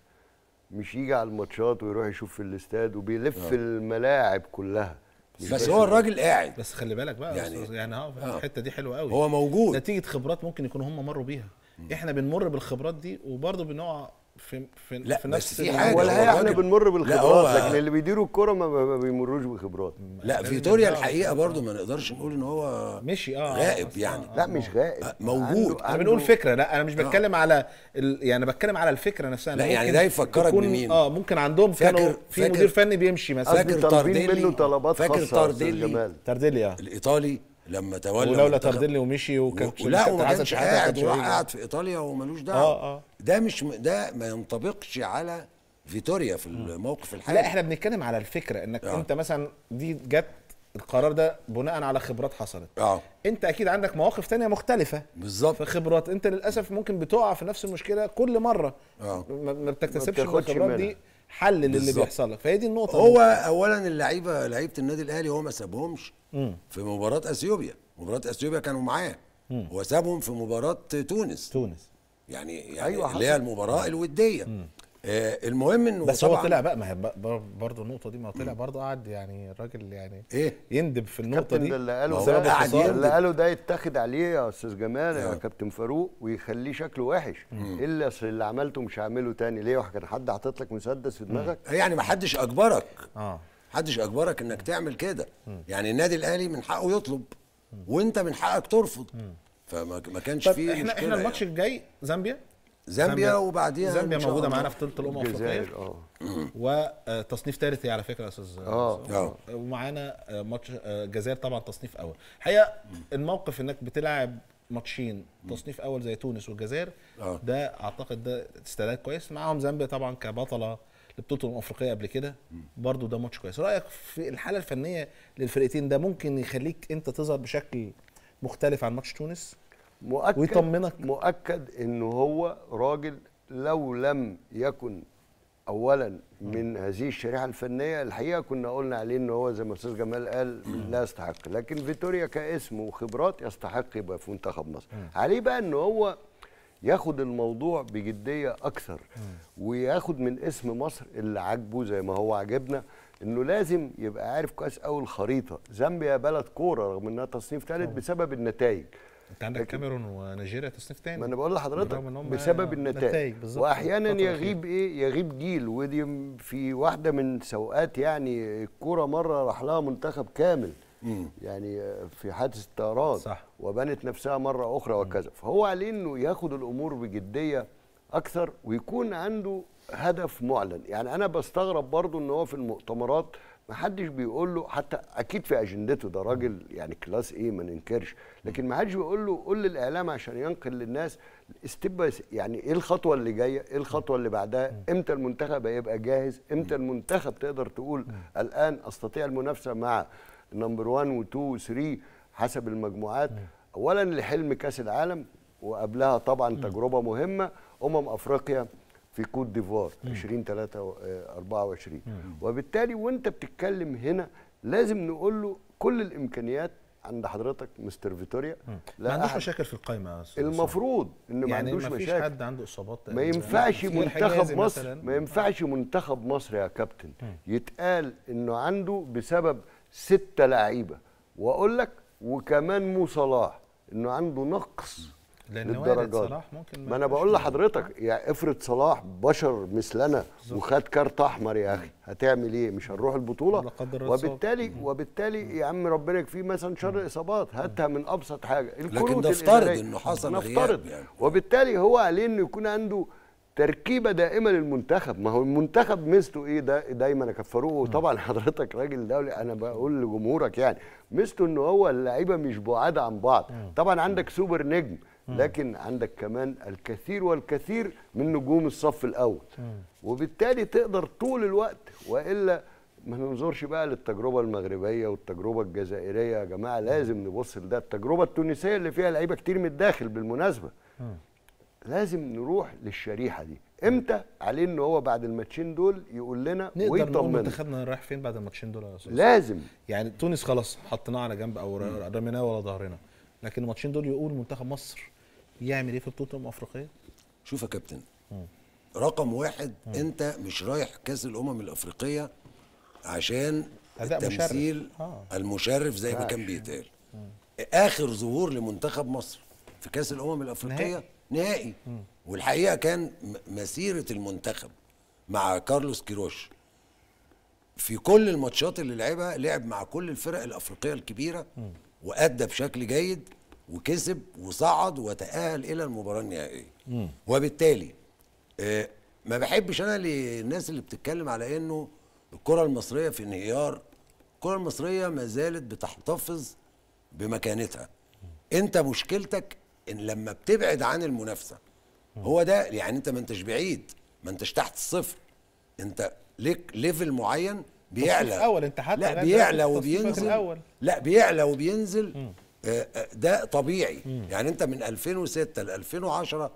مش يجي على الماتشات ويروح يشوف في الاستاد وبيلف آه. الملاعب كلها بس هو الراجل قاعد بس خلي بالك بقى يعني يعني اه الحته دي حلوه قوي هو موجود نتيجه خبرات ممكن يكونوا هم مروا بيها م. احنا بنمر بالخبرات دي وبرضه بنقع في في, لا في نفس في حاجه ولا احنا بنمر بالخبرات لكن اللي بيديروا الكوره ما بيمروش بخبرات لا فيتوريا الحقيقه برضو ما نقدرش نقول ان هو مشي اه غائب آه، يعني آه، لا آه. مش غائب موجود احنا بنقول فكره لا انا مش بتكلم على ال... يعني بتكلم على الفكره نفسها لا يعني ده يفكرك بمين اه ممكن عندهم كانوا في مدير فني بيمشي مثلا فاكر تارديلي منه طلبات فاكر تارديلي تارديلي اه الايطالي لما تولى ولولا تارديلي ومشي وكان لا وما كانش قاعد وراح قاعد في ايطاليا وملوش دعوه اه اه ده مش م... ده ما ينطبقش على فيتوريا في الموقف الحالي لا احنا بنتكلم على الفكره انك آه. انت مثلا دي جت القرار ده بناء على خبرات حصلت اه انت اكيد عندك مواقف تانية مختلفه بالظبط خبرات انت للاسف ممكن بتقع في نفس المشكله كل مره اه ما بتكتسبش الخبرات دي حل للي بيحصل لك فهي دي النقطه هو دي. اولا اللعيبه لعيبه النادي الاهلي هو ما سابهمش في مباراه اثيوبيا مباراه اثيوبيا كانوا معاه هو سابهم في مباراه تونس تونس يعني يعني أيوة اللي هي المباراه الوديه آه المهم انه بس هو طلع بقى ما هي برضه النقطه دي ما طلع برضه قعد يعني الراجل يعني ايه يندب في النقطه دي اللي قاله ده اللي قاله ده يتاخد عليه يا استاذ جمال يا آه. كابتن فاروق ويخليه شكله وحش إيه الا اللي عملته مش هعمله تاني ليه كان حد حاطط لك مسدس في دماغك يعني ما حدش اجبرك اه حدش اجبرك انك تعمل كده يعني النادي الاهلي من حقه يطلب وانت من حقك ترفض فما كانش فيه احنا احنا يعني. الماتش يعني. الجاي زامبيا زامبيا وبعديها زامبيا موجوده معانا في بطوله الامم الافريقيه اه وتصنيف ثالث على فكره يا استاذ اه, آه. ومعانا آه، ماتش آه، الجزائر طبعا تصنيف اول الحقيقه الموقف انك بتلعب ماتشين تصنيف اول زي تونس والجزائر ده اعتقد ده استعداد كويس معاهم زامبيا طبعا كبطله لبطوله الامم الافريقيه قبل كده برضو ده ماتش كويس رايك في الحاله الفنيه للفرقتين ده ممكن يخليك انت تظهر بشكل مختلف عن ماتش تونس مؤكد ويطمنك مؤكد ان هو راجل لو لم يكن اولا من هذه الشريحه الفنيه الحقيقه كنا قلنا عليه ان هو زي ما استاذ جمال قال لا يستحق لكن فيتوريا كاسم وخبرات يستحق يبقى في منتخب مصر عليه بقى ان هو ياخد الموضوع بجديه اكثر وياخد من اسم مصر اللي عاجبه زي ما هو عاجبنا انه لازم يبقى عارف كويس قوي الخريطه زامبيا بلد كوره رغم انها تصنيف ثالث آه. بسبب النتائج انت عندك كاميرون ونيجيريا تصنيف ثاني ما انا بقول لحضرتك بسبب النتائج واحيانا يغيب ايه يغيب جيل ودي في واحده من سوقات يعني الكوره مره راح لها منتخب كامل مم. يعني في حادث الطيران صح وبنت نفسها مره اخرى وكذا فهو عليه انه ياخد الامور بجديه اكثر ويكون عنده هدف معلن يعني انا بستغرب برضه ان هو في المؤتمرات ما حدش بيقول له حتى اكيد في اجندته ده راجل يعني كلاس ايه ما ننكرش لكن ما حدش بيقول له قول للاعلام عشان ينقل للناس ستيب يعني ايه الخطوه اللي جايه ايه الخطوه اللي بعدها امتى المنتخب هيبقى جاهز امتى المنتخب تقدر تقول الان استطيع المنافسه مع نمبر 1 و2 و3 حسب المجموعات اولا لحلم كاس العالم وقبلها طبعا تجربه مهمه امم افريقيا في كوت ديفوار 2024 آه، وبالتالي وانت بتتكلم هنا لازم نقول له كل الامكانيات عند حضرتك مستر فيتوريا لا ما عندوش مشاكل في القايمه المفروض ان ما يعني عندوش ما مشاكل حد عنده اصابات ما يعني ينفعش منتخب مصر ما ينفعش منتخب مصر يا كابتن م. يتقال انه عنده بسبب ستة لعيبه واقول لك وكمان مو صلاح انه عنده نقص لان وارد صلاح ممكن ما, انا بقول لحضرتك يعني افرض صلاح بشر مثلنا وخد كارت احمر يا اخي هتعمل ايه مش هنروح البطوله وبالتالي وبالتالي يا عم ربنا يكفيه مثلا شر اصابات هاتها من ابسط حاجه لكن نفترض انه حصل نفترض يعني. وبالتالي هو عليه انه يكون عنده تركيبه دائمه للمنتخب ما هو المنتخب ميزته ايه ده دايما اكفروه وطبعا حضرتك راجل دولي انا بقول لجمهورك يعني ميزته ان هو اللعيبه مش بعاد عن بعض طبعا عندك سوبر نجم لكن عندك كمان الكثير والكثير من نجوم الصف الاول وبالتالي تقدر طول الوقت والا ما ننظرش بقى للتجربه المغربيه والتجربه الجزائريه يا جماعه لازم نبص لده التجربه التونسيه اللي فيها لعيبه كتير من الداخل بالمناسبه لازم نروح للشريحه دي امتى عليه ان هو بعد الماتشين دول يقول لنا نقدر نقول منتخبنا رايح فين بعد الماتشين دول يا استاذ لازم يعني تونس خلاص حطيناه على جنب او رميناه ورا ظهرنا لكن الماتشين دول يقول منتخب مصر يعمل ايه في بطوله الامم الافريقيه؟ شوف يا كابتن رقم واحد مم. انت مش رايح كاس الامم الافريقيه عشان التمثيل مشرف. آه. المشرف زي ما كان بيتقال اخر ظهور لمنتخب مصر في كاس الامم الافريقيه نهائي, نهائي. والحقيقه كان مسيره المنتخب مع كارلوس كيروش في كل الماتشات اللي لعبها لعب مع كل الفرق الافريقيه الكبيره وادى بشكل جيد وكسب وصعد وتأهل إلى المباراة النهائية وبالتالي آه، ما بحبش أنا للناس اللي بتتكلم على إنه الكرة المصرية في انهيار الكرة المصرية ما زالت بتحتفظ بمكانتها أنت مشكلتك إن لما بتبعد عن المنافسة هو ده يعني أنت ما أنتش بعيد ما أنتش تحت الصفر أنت ليك ليفل معين بيعلى الاول انت حتى لا بيعلى وبينزل الاول لا بيعلى وبينزل آه، آه، ده طبيعي مم. يعني انت من 2006 ل 2010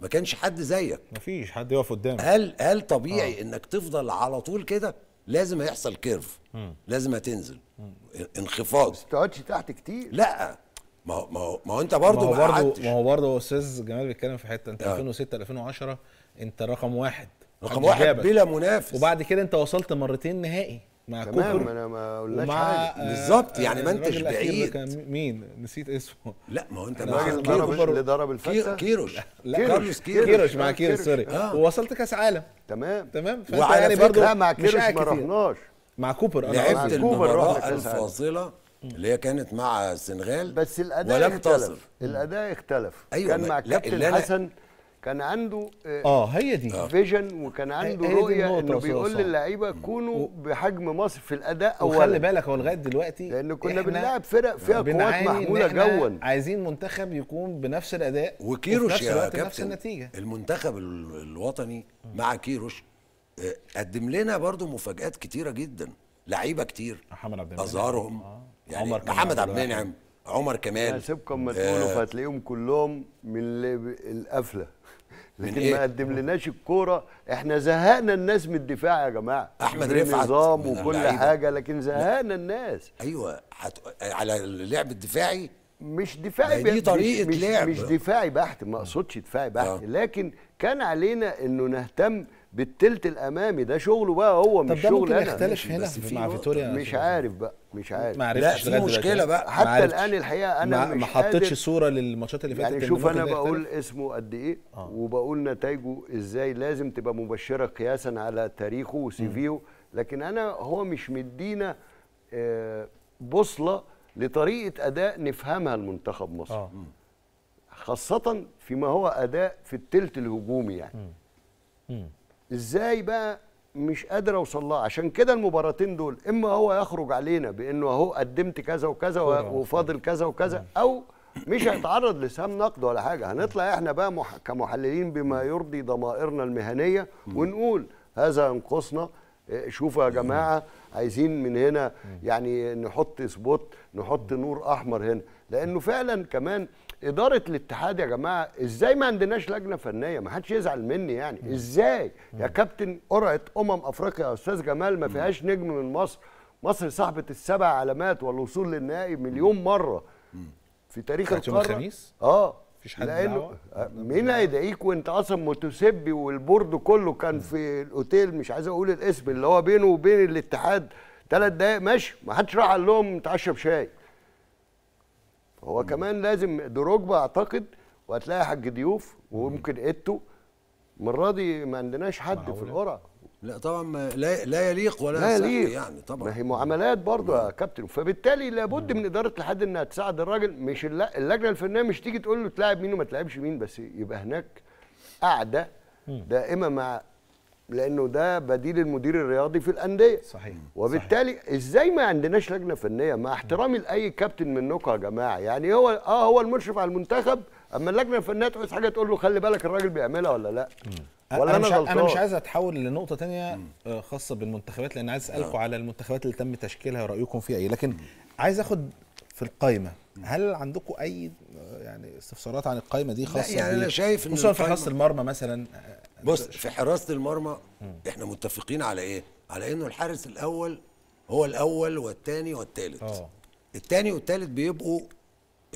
ما كانش حد زيك مفيش حد يقف قدامك هل هل طبيعي آه. انك تفضل على طول كده لازم هيحصل كيرف مم. لازم هتنزل مم. انخفاض بس تقعدش تحت كتير لا ما هو ما هو ما هو انت برضه ما هو برضه ما هو برضه استاذ جمال بيتكلم في حته انت آه. 2006 2010 انت رقم واحد رقم واحد بلا منافس وبعد كده انت وصلت مرتين نهائي مع كفر انا ما اقولكش حاجه آه، بالظبط يعني, يعني ما انتش بعيد كان مين نسيت اسمه لا ما هو انت مع اللي ضرب الفتة كيروش لا كيروش كيروش مع كيروش سوري آه. ووصلت كاس عالم تمام تمام وعلى يعني برضه لا مع كيروش ما رحناش مع كوبر انا لعبت المباراه الفاصله اللي هي كانت مع السنغال بس الاداء اختلف الاداء اختلف أيوة كان مع كابتن حسن كان عنده اه, آه، هي دي فيجن آه. وكان عنده رؤيه انه بيقول للعيبه كونوا بحجم مصر في الاداء اولا وخلي بالك هو لغايه دلوقتي لان كنا بنلعب فرق فيها قوات محموله جوا عايزين منتخب يكون بنفس الاداء وكيروش يا كابتن نفس النتيجه المنتخب الوطني مع كيروش آه، قدم لنا برضو مفاجات كتيره جدا لعيبه كتير محمد عبد المنعم اظهرهم آه. يعني عمر محمد عبد المنعم عمر كمال هسيبكم ما تقولوا آه. فهتلاقيهم كلهم من القفله لكن إيه؟ ما قدملناش الكوره احنا زهقنا الناس من الدفاع يا جماعه احمد رفعت نظام وكل حاجه لكن زهقنا الناس ايوه حت... على اللعب الدفاعي مش دفاعي يعني دي طريقه مش... لعب مش دفاعي بحت ما اقصدش دفاعي بحت آه. لكن كان علينا انه نهتم بالتلت الامامي ده شغله بقى هو مش شغل انا يختلف هنا مع فيتوريا مش عارف بقى مش عارف ما عرفتش لا في مشكله بقى حتى الان الحقيقه انا ما, حطيتش صوره للماتشات اللي فاتت يعني شوف انا بقول اسمه قد ايه آه. وبقول نتائجه ازاي لازم تبقى مبشره قياسا على تاريخه وسيفيه لكن انا هو مش مدينا آه، بوصله لطريقه اداء نفهمها المنتخب مصر آه. خاصه فيما هو اداء في التلت الهجومي يعني م. م. ازاي بقى مش قادر اوصل لها عشان كده المباراتين دول اما هو يخرج علينا بانه اهو قدمت كذا وكذا وفاضل كذا وكذا او مش هيتعرض لسهام نقد ولا حاجه هنطلع احنا بقى كمحللين بما يرضي ضمائرنا المهنيه ونقول هذا ينقصنا إيه، شوفوا يا جماعه عايزين من هنا يعني نحط سبوت نحط نور احمر هنا لانه فعلا كمان اداره الاتحاد يا جماعه ازاي ما عندناش لجنه فنيه ما حدش يزعل مني يعني مم. ازاي مم. يا كابتن قرعه امم افريقيا يا استاذ جمال ما فيهاش نجم من مصر مصر صاحبه السبع علامات والوصول للنهائي مليون مره مم. في تاريخ القاره الخميس اه مفيش حد لانه مين هيدعيك وانت اصلا متسبي والبورد كله كان مم. في الاوتيل مش عايز اقول الاسم اللي هو بينه وبين الاتحاد ثلاث دقائق ماشي ما حدش راح قال لهم تعشى بشاي هو كمان لازم دروجبا اعتقد وهتلاقي حاج ضيوف وممكن ايتو المره دي ما عندناش حد في القرعه لا طبعا لا لا يليق ولا لا يليق يعني طبعا ما هي معاملات برضه يا كابتن فبالتالي لابد مم. من اداره الحد انها تساعد الراجل مش اللجنه الفنيه مش تيجي تقول له تلاعب مين وما تلاعبش مين بس يبقى هناك قاعده دائمه مع لانه ده بديل المدير الرياضي في الانديه صحيح وبالتالي صحيح. ازاي ما عندناش لجنه فنيه مع احترامي لاي كابتن منكم يا جماعه يعني هو اه هو المشرف على المنتخب اما اللجنه الفنيه تعوز حاجه تقول له خلي بالك الراجل بيعملها ولا لا ولا انا مش انا مش عايز اتحول لنقطه تانية آه، خاصه بالمنتخبات لان عايز اسالكم آه. على المنتخبات اللي تم تشكيلها رايكم فيها ايه لكن عايز اخد في القايمه هل عندكم اي آه، يعني استفسارات عن القايمه دي خاصه يعني انا شايف خصوصا في حراسه المرمى مثلا بص في حراسه المرمى احنا متفقين على ايه؟ على انه الحارس الاول هو الاول والثاني والثالث آه. الثاني والثالث بيبقوا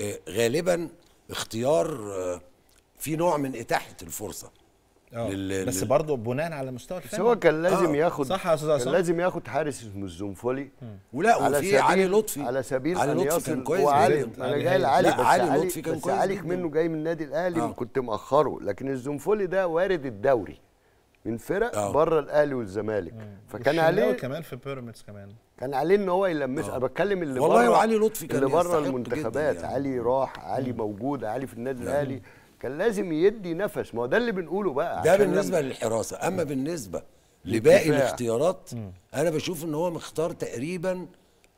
آه، غالبا اختيار آه، في نوع من اتاحه الفرصه آه. لل... بس برضه بناء على مستوى الفريق هو كان لازم آه. ياخد صح يا استاذ كان لازم ياخد حارس اسمه الزنفولي ولا وفي علي لطفي على سبيل علي لطفي كان كويس وعلي انا جاي يعني لعلي بس علي لطفي كان كويس علي منه جاي من النادي الاهلي آه. كنت مأخره لكن الزنفولي ده وارد الدوري من فرق آه. بره الاهلي والزمالك فكان عليه كمان في بيراميدز كمان كان عليه ان هو يلمس آه. انا بتكلم اللي والله بره والله وعلي لطفي كان اللي بره المنتخبات يعني. علي راح علي موجود علي في النادي يعني الاهلي كان لازم يدي نفس ما هو ده اللي بنقوله بقى ده بالنسبه لم... للحراسه اما بالنسبه لباقي الاختيارات م. انا بشوف ان هو مختار تقريبا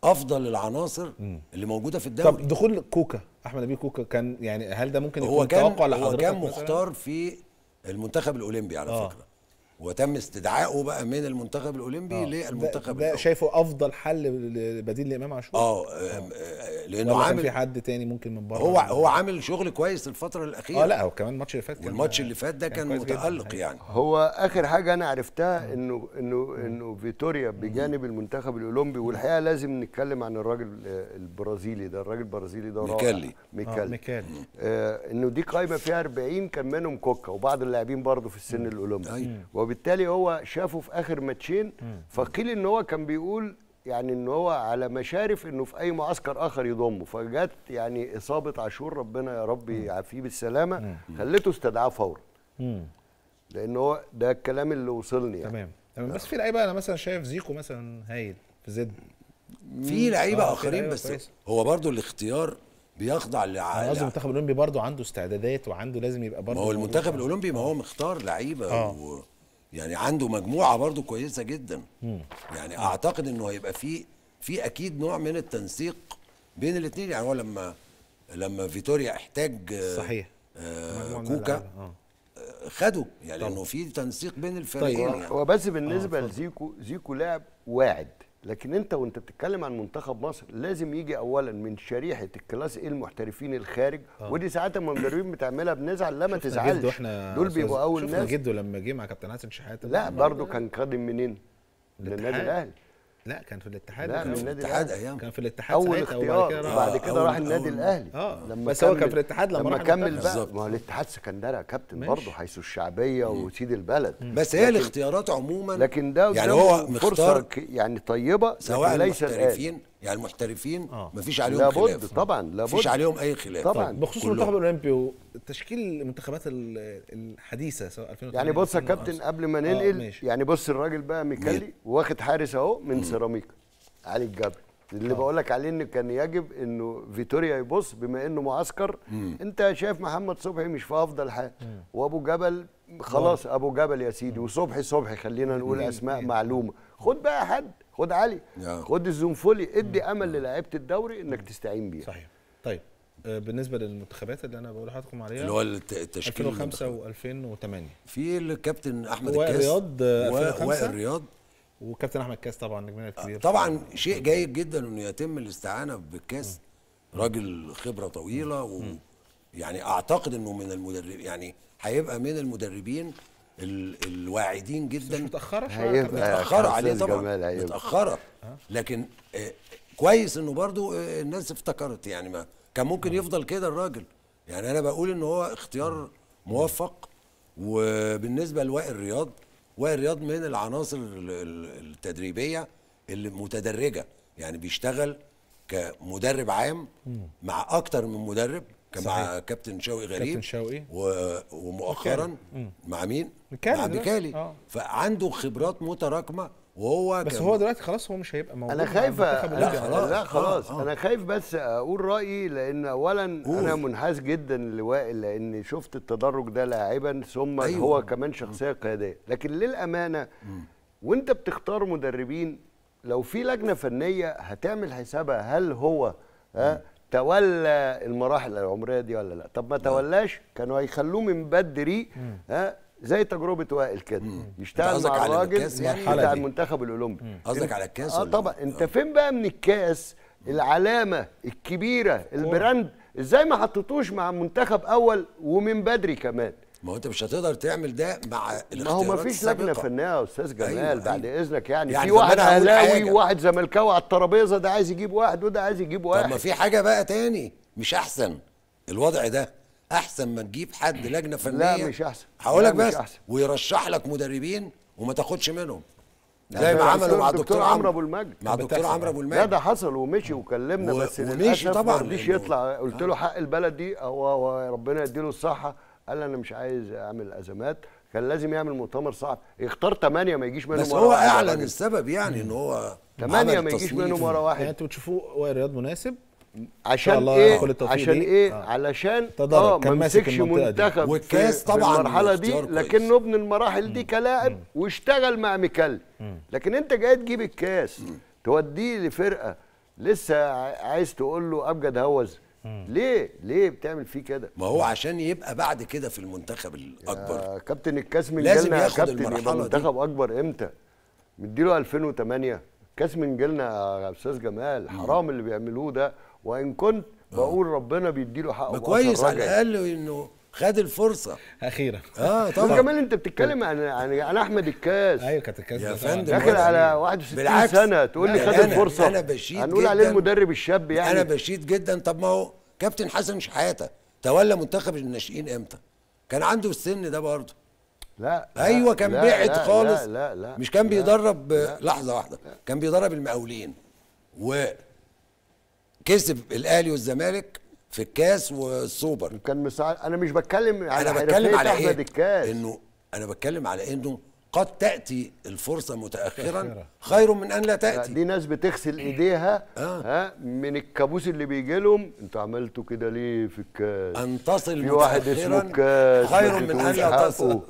افضل العناصر م. اللي موجوده في الدوري طب دخول كوكا احمد نبيل كوكا كان يعني هل ده ممكن يكون هو كان توقع لحضرتك هو كان مختار في المنتخب الاولمبي على آه. فكره وتم استدعائه بقى من المنتخب الاولمبي آه. للمنتخب ده, ده شايفه افضل حل بديل لامام عاشور اه, آه. آه، لانه عامل في حد تاني ممكن من بره هو هو عامل شغل كويس الفتره الاخيره اه لا هو كمان الماتش اللي فات والماتش اللي فات ده يعني كان, كان متالق جداً. يعني هو اخر حاجه انا عرفتها آه. انه انه انه فيتوريا بجانب المنتخب الاولمبي والحقيقه لازم نتكلم عن الراجل البرازيلي ده الراجل البرازيلي ده ميكالي ميكالي, آه ميكالي. آه انه دي قائمه فيها 40 كان منهم كوكا وبعض اللاعبين برضه في السن الاولمبي أيوه. وبالتالي هو شافه في اخر ماتشين فقيل ان هو كان بيقول يعني ان هو على مشارف انه في اي معسكر اخر يضمه فجت يعني اصابه عاشور ربنا يا رب يعافيه بالسلامه خلته استدعاه فورا لان هو ده الكلام اللي وصلني يعني تمام تمام بس آه. في لعيبه انا مثلا شايف زيكو مثلا هايل في زد في لعيبه آه، اخرين بس هو برضو الاختيار بيخضع لعائله قصدي المنتخب الاولمبي برضه عنده استعدادات وعنده لازم يبقى برضه ما هو المنتخب الاولمبي ما هو مختار لعيبه آه. و... يعني عنده مجموعه برضو كويسه جدا مم. يعني اعتقد انه هيبقى في في اكيد نوع من التنسيق بين الاثنين يعني هو لما لما فيتوريا احتاج صحيح آه كوكا آه. آه، خدوا يعني لانه انه في تنسيق بين الفريقين طيب. يعني. وبس بالنسبه آه لزيكو زيكو لاعب واعد لكن انت وانت بتتكلم عن منتخب مصر لازم يجي اولا من شريحه الكلاس ايه المحترفين الخارج آه. ودي ساعات اما المدربين بتعملها بنزعل لا ما تزعلش دول بيبقوا اول ناس شفنا جده لما جه مع كابتن حسن شحاته لا برضه كان قادم منين؟ للنادي الاهلي لا كان في الاتحاد لا كان في الاتحاد ايام كان في الاتحاد اول اختيار كده بعد كده راح النادي الاهلي اه لما بس هو كان في الاتحاد لما, لما كمل بقى ما هو الاتحاد سكندري يا كابتن برضه حيث الشعبيه وسيد البلد بس هي الاختيارات عموما لكن ده يعني هو مختار فرصه يعني طيبه سواء ليس المحترفين يعني المحترفين آه. مفيش عليهم لابد خلاف طبعا لابد مفيش عليهم اي خلاف طبعا طيب، بخصوص المنتخب الاولمبي وتشكيل المنتخبات الحديثه سواء 2008 يعني بص يا كابتن قبل ما ننقل آه يعني بص الراجل بقى ميكالي واخد حارس اهو من سيراميكا علي الجبل اللي آه. بقول لك عليه ان كان يجب انه فيتوريا يبص بما انه معسكر مم. انت شايف محمد صبحي مش في افضل حال وابو جبل خلاص مم. ابو جبل يا سيدي وصبحي صبحي خلينا نقول مم. اسماء مم. معلومه خد بقى حد خد علي اه. خد الزنفولي ادي امل للاعيبه الدوري انك تستعين بيها صحيح طيب آه، بالنسبه للمنتخبات اللي انا بقول لحضراتكم عليها اللي هو التشكيل 2005 و2008 في الكابتن احمد الكاس الرياض 2005 آه، وائل رياض وكابتن احمد كاس طبعا نجمنا الكبير طبعا شيء جيد جدا انه يتم الاستعانه بالكاس راجل خبره طويله ويعني اعتقد انه من المدرب يعني هيبقى من المدربين الواعدين جدا متاخره شويه متاخره عليه طبعا متاخره لكن آه، كويس انه برضو آه، الناس افتكرت يعني ما كان ممكن آه. يفضل كده الراجل يعني انا بقول ان هو اختيار موفق وبالنسبه لوائل الرياض وائل الرياض من العناصر التدريبيه المتدرجه يعني بيشتغل كمدرب عام مع اكتر من مدرب كان صحيح. مع كابتن شوقي غريب كابتن شوقي و... ومؤخرا مع مين؟ بكالي مع بكالي آه. فعنده خبرات متراكمه وهو بس هو دلوقتي خلاص هو مش هيبقى موجود انا خايف لا خلاص لا آه، خلاص آه. انا خايف بس اقول رايي لان اولا أوه. انا منحاز جدا لوائل لان شفت التدرج ده لاعبا ثم أيوه. هو كمان شخصيه قياديه لكن للامانه وانت بتختار مدربين لو في لجنه فنيه هتعمل حسابها هل هو ها تولى المراحل العمريه دي ولا لا طب ما نعم. تولاش كانوا هيخلوه من بدري ها زي تجربه وائل كده يشتغل مع الراجل يعني؟ بتاع المنتخب الاولمبي قصدك على الكاس اه طبعا إيه؟ انت آه. فين بقى من الكاس العلامه الكبيره البراند ازاي ما حطيتوش مع منتخب اول ومن بدري كمان ما هو انت مش هتقدر تعمل ده مع ما هو ما فيش لجنه فنيه يا استاذ أيوة، جمال أيوة بعد أيوة. اذنك يعني, يعني في واحد اهلاوي وواحد زملكاوي على الترابيزه ده عايز يجيب واحد وده عايز يجيب واحد طب ما في حاجه بقى تاني مش احسن الوضع ده احسن ما تجيب حد لجنه فنيه لا مش احسن هقول لك بس أحسن. ويرشح لك مدربين وما تاخدش منهم يعني زي ما عملوا مع الدكتور عمرو ابو المجد مع الدكتور عمرو ابو إيه؟ المجد لا ده حصل ومشي وكلمنا و... بس ومشي طبعا ما يطلع قلت له آه. حق البلد دي هو ربنا يديله الصحه قال انا مش عايز اعمل ازمات كان لازم يعمل مؤتمر صعب يختار ثمانية ما يجيش منهم بس هو اعلن السبب يعني ان هو تمانية ما يجيش منهم ورا واحد يعني انتوا بتشوفوه رياض مناسب عشان ايه عشان ايه آه. علشان اه ما مسكش منتخب والكاس طبعا في المرحله دي لكنه ابن المراحل دي كلاعب واشتغل مع ميكال لكن انت جاي تجيب الكاس توديه لفرقه لسه عايز تقول له ابجد هوز ليه ليه بتعمل فيه كده ما هو عشان يبقى بعد كده في المنتخب الاكبر كابتن الكاس من لازم جالنا ياخد كابتن المرحله منتخب اكبر امتى مديله 2008 كاس من جيلنا يا استاذ جمال حرام اللي بيعملوه ده وان كنت آه. بقول ربنا بيديله حقه كويس على الاقل انه خد الفرصه اخيرا اه طبعا وكمان انت بتتكلم عن عن, عن احمد الكاس ايوه كانت الكاس يا فندم داخل على 61 يعني سنه تقول لي يعني خد الفرصه انا بشيد هنقول عليه المدرب الشاب يعني انا بشيد جدا طب ما هو كابتن حسن شحاته تولى منتخب الناشئين امتى؟ كان عنده السن ده برضه لا ايوه كان بعت لا خالص لا لا لا مش كان بيدرب لا لحظه واحده كان بيدرب المقاولين وكسب الاهلي والزمالك في الكاس والسوبر كان مساع... انا مش بتكلم على انا بتكلم على ايه الكاس. انه انا بتكلم على انه قد تاتي الفرصه متاخرا خير من ان لا تاتي دي ناس بتغسل ايديها آه. ها من الكابوس اللي بيجي لهم انتوا عملتوا كده ليه في الكاس ان تصل في واحد اسمه الكاس خير من ان لا تصل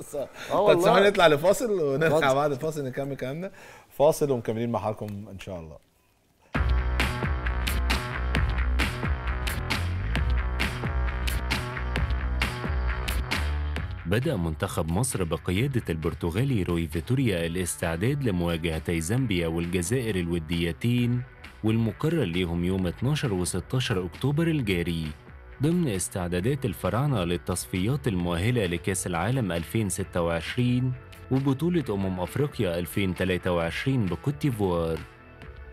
اه والله نطلع لفاصل ونرجع بعد الفاصل نكمل كلامنا فاصل ومكملين مع حضراتكم ان شاء الله بدأ منتخب مصر بقيادة البرتغالي روي فيتوريا الاستعداد لمواجهتي زامبيا والجزائر الوديتين والمقرر ليهم يوم 12 و 16 أكتوبر الجاري ضمن استعدادات الفراعنة للتصفيات المؤهلة لكأس العالم 2026 وبطولة أمم أفريقيا 2023 بكوت ديفوار.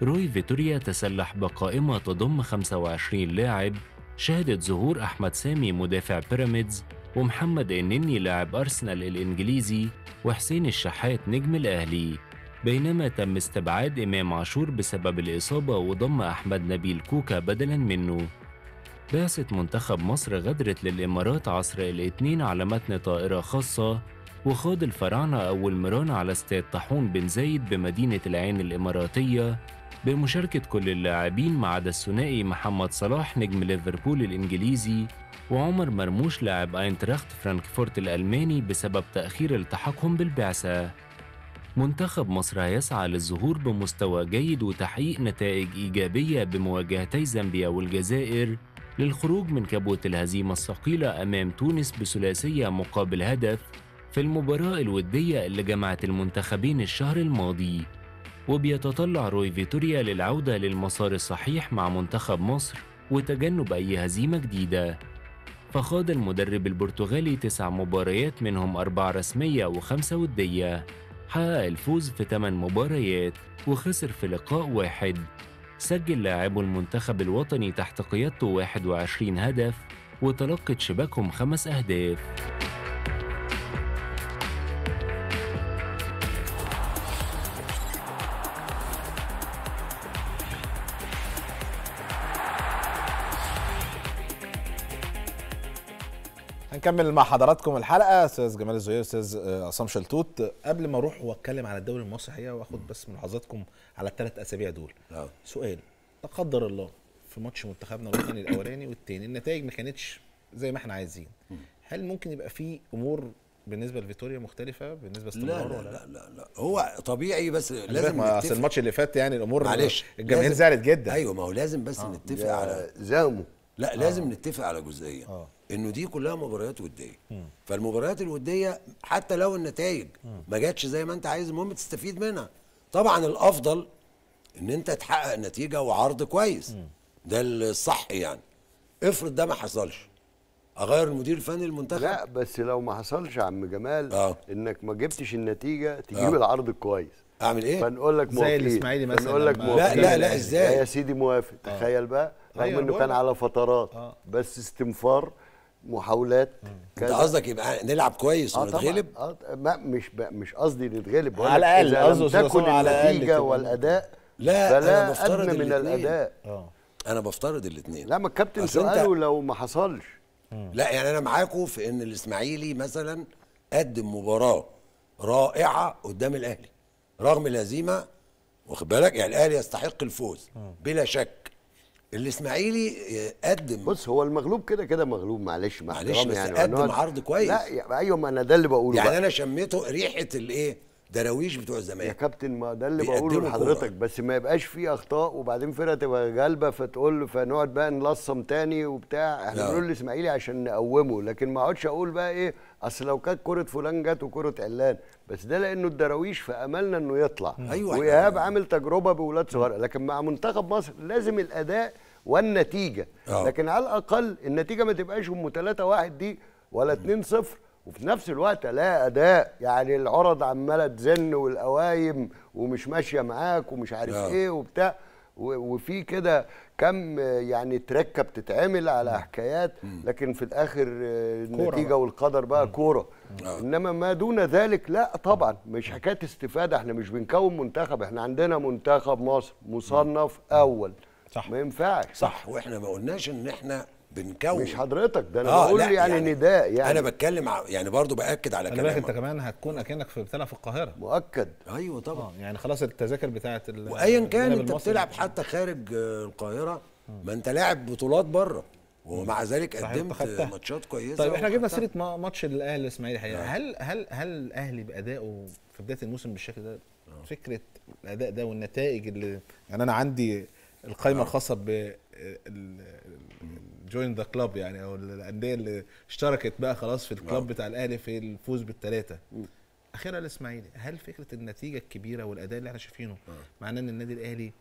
روي فيتوريا تسلح بقائمة تضم 25 لاعب شهدت ظهور أحمد سامي مدافع بيراميدز ومحمد النني لاعب أرسنال الإنجليزي وحسين الشحات نجم الأهلي بينما تم استبعاد إمام عاشور بسبب الإصابة وضم أحمد نبيل كوكا بدلا منه بعثة منتخب مصر غادرت للإمارات عصر الاثنين على متن طائرة خاصة وخاض الفراعنة أول مران على استاد طاحون بن زايد بمدينة العين الإماراتية بمشاركة كل اللاعبين ما عدا الثنائي محمد صلاح نجم ليفربول الإنجليزي وعمر مرموش لاعب اينتراخت فرانكفورت الألماني بسبب تأخير التحاقهم بالبعثة منتخب مصر هيسعى للظهور بمستوى جيد وتحقيق نتائج إيجابية بمواجهتي زامبيا والجزائر للخروج من كبوة الهزيمة الثقيلة أمام تونس بثلاثية مقابل هدف في المباراة الودية اللي جمعت المنتخبين الشهر الماضي وبيتطلع روي فيتوريا للعودة للمسار الصحيح مع منتخب مصر وتجنب أي هزيمة جديدة فخاض المدرب البرتغالي تسع مباريات منهم أربع رسمية وخمسة ودية حقق الفوز في ثمان مباريات وخسر في لقاء واحد سجل لاعب المنتخب الوطني تحت قيادته 21 هدف وتلقت شباكهم خمس أهداف نكمل مع حضراتكم الحلقه استاذ جمال الزهير استاذ آه، عصام شلتوت قبل ما اروح واتكلم على الدوري المصري حقيقه واخد بس ملاحظاتكم على الثلاث اسابيع دول أوه. نعم. سؤال لا قدر الله في ماتش منتخبنا الوطني الاولاني والثاني النتائج ما كانتش زي ما احنا عايزين هل ممكن يبقى في امور بالنسبه لفيتوريا مختلفه بالنسبه لاستمرار لا, لا لا, لا لا هو طبيعي بس لازم اصل الماتش اللي فات يعني الامور معلش الجماهير زعلت جدا ايوه ما هو لازم بس آه. نتفق على زاومه لا آه. لازم نتفق على جزئيه آه. انه دي كلها مباريات وديه فالمباريات الوديه حتى لو النتائج ما جاتش زي ما انت عايز المهم تستفيد منها طبعا الافضل ان انت تحقق نتيجه وعرض كويس ده الصح يعني افرض ده ما حصلش اغير المدير الفني المنتخب لا بس لو ما حصلش يا عم جمال آه. انك ما جبتش النتيجه تجيب آه. العرض الكويس اعمل ايه فنقول لك موافق زي الاسماعيلي مثلا فنقول لك لا لا لا ازاي يا سيدي موافق آه. تخيل بقى رغم أيوة، انه كان على فترات آه. بس استنفار محاولات انت قصدك يبقى نلعب كويس آه، ونتغلب؟ آه, آه ما مش مش قصدي نتغلب على الاقل قصدي تكن النتيجه والاداء لا فلا أنا بفترض أدنى من الاداء اه انا بفترض الاثنين لا ما الكابتن سؤاله لو ما حصلش لا يعني انا معاكم في ان الاسماعيلي مثلا قدم مباراه رائعه قدام الاهلي رغم الهزيمه واخد بالك يعني الاهلي يستحق الفوز بلا شك الاسماعيلي آه، قدم بص هو المغلوب كده كده مغلوب معلش معلش بس يعني قدم عرض كويس لا ايوه ما انا ده اللي بقوله يعني بقى. انا شميته ريحه الايه دراويش بتوع الزمالك يا كابتن ما ده اللي بقوله لحضرتك بس ما يبقاش فيه اخطاء وبعدين فرقه تبقى غالبه فتقول فنقعد بقى نلصم تاني وبتاع احنا بنقول الاسماعيلي عشان نقومه لكن ما اقعدش اقول بقى ايه اصل لو كانت كره فلان جت وكره علان بس ده لانه الدراويش فاملنا انه يطلع ايوه وايهاب عامل تجربه باولاد صغار لكن مع منتخب مصر لازم الاداء والنتيجه أوه. لكن على الاقل النتيجه ما تبقاش هم 3 1 دي ولا 2 0 وفي نفس الوقت الاقي اداء يعني العرض عماله تزن والقوايم ومش ماشيه معاك ومش عارف لا. ايه وبتاع وفي كده كم يعني تركه بتتعمل على حكايات لكن في الاخر النتيجه والقدر بقى كوره آه. انما ما دون ذلك لا طبعا مش حكايه استفاده احنا مش بنكون منتخب احنا عندنا منتخب مصر مصنف اول صح ما ينفعش صح واحنا ما قلناش ان احنا بنكون مش حضرتك ده انا آه بقول يعني, يعني نداء يعني انا بتكلم يعني برضو باكد على كلامك انت كمان هتكون اكنك في بتلعب في القاهره مؤكد ايوه طبعا آه يعني خلاص التذاكر بتاعه وايا كان انت بتلعب حتى خارج آه، القاهره ما انت لاعب بطولات بره ومع ذلك قدمت ماتشات كويسه طيب احنا جبنا سيره ماتش الاهلي الاسماعيلي حقيقة آه. نعم. هل هل هل الاهلي بادائه في بدايه الموسم بالشكل ده آه. فكره الاداء ده والنتائج اللي يعني انا عندي القائمه نعم. آه. الخاصه جوين ذا كلاب يعني او الانديه اللي اشتركت بقى خلاص في الكلاب بتاع الاهلي في الفوز بالثلاثه اخيرا الاسماعيلي هل فكره النتيجه الكبيره والاداء اللي احنا شايفينه آه. معناه ان النادي الاهلي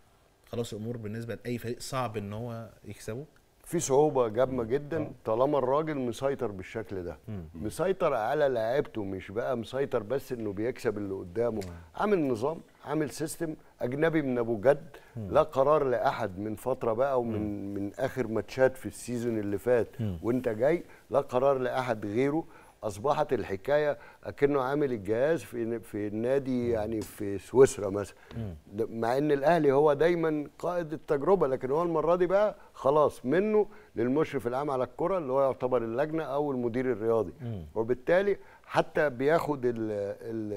خلاص الامور بالنسبه لاي فريق صعب ان هو يكسبه في صعوبه جامه جدا آه. طالما الراجل مسيطر بالشكل ده مسيطر على لعيبته مش بقى مسيطر بس انه بيكسب اللي قدامه آه. عامل نظام عامل سيستم اجنبي من ابو جد لا قرار لاحد من فتره بقى ومن من اخر ماتشات في السيزون اللي فات وانت جاي لا قرار لاحد غيره اصبحت الحكايه اكنه عامل الجهاز في في النادي يعني في سويسرا مثلا مع ان الاهلي هو دايما قائد التجربه لكن هو المره دي بقى خلاص منه للمشرف العام على الكره اللي هو يعتبر اللجنه او المدير الرياضي وبالتالي حتى بياخد ال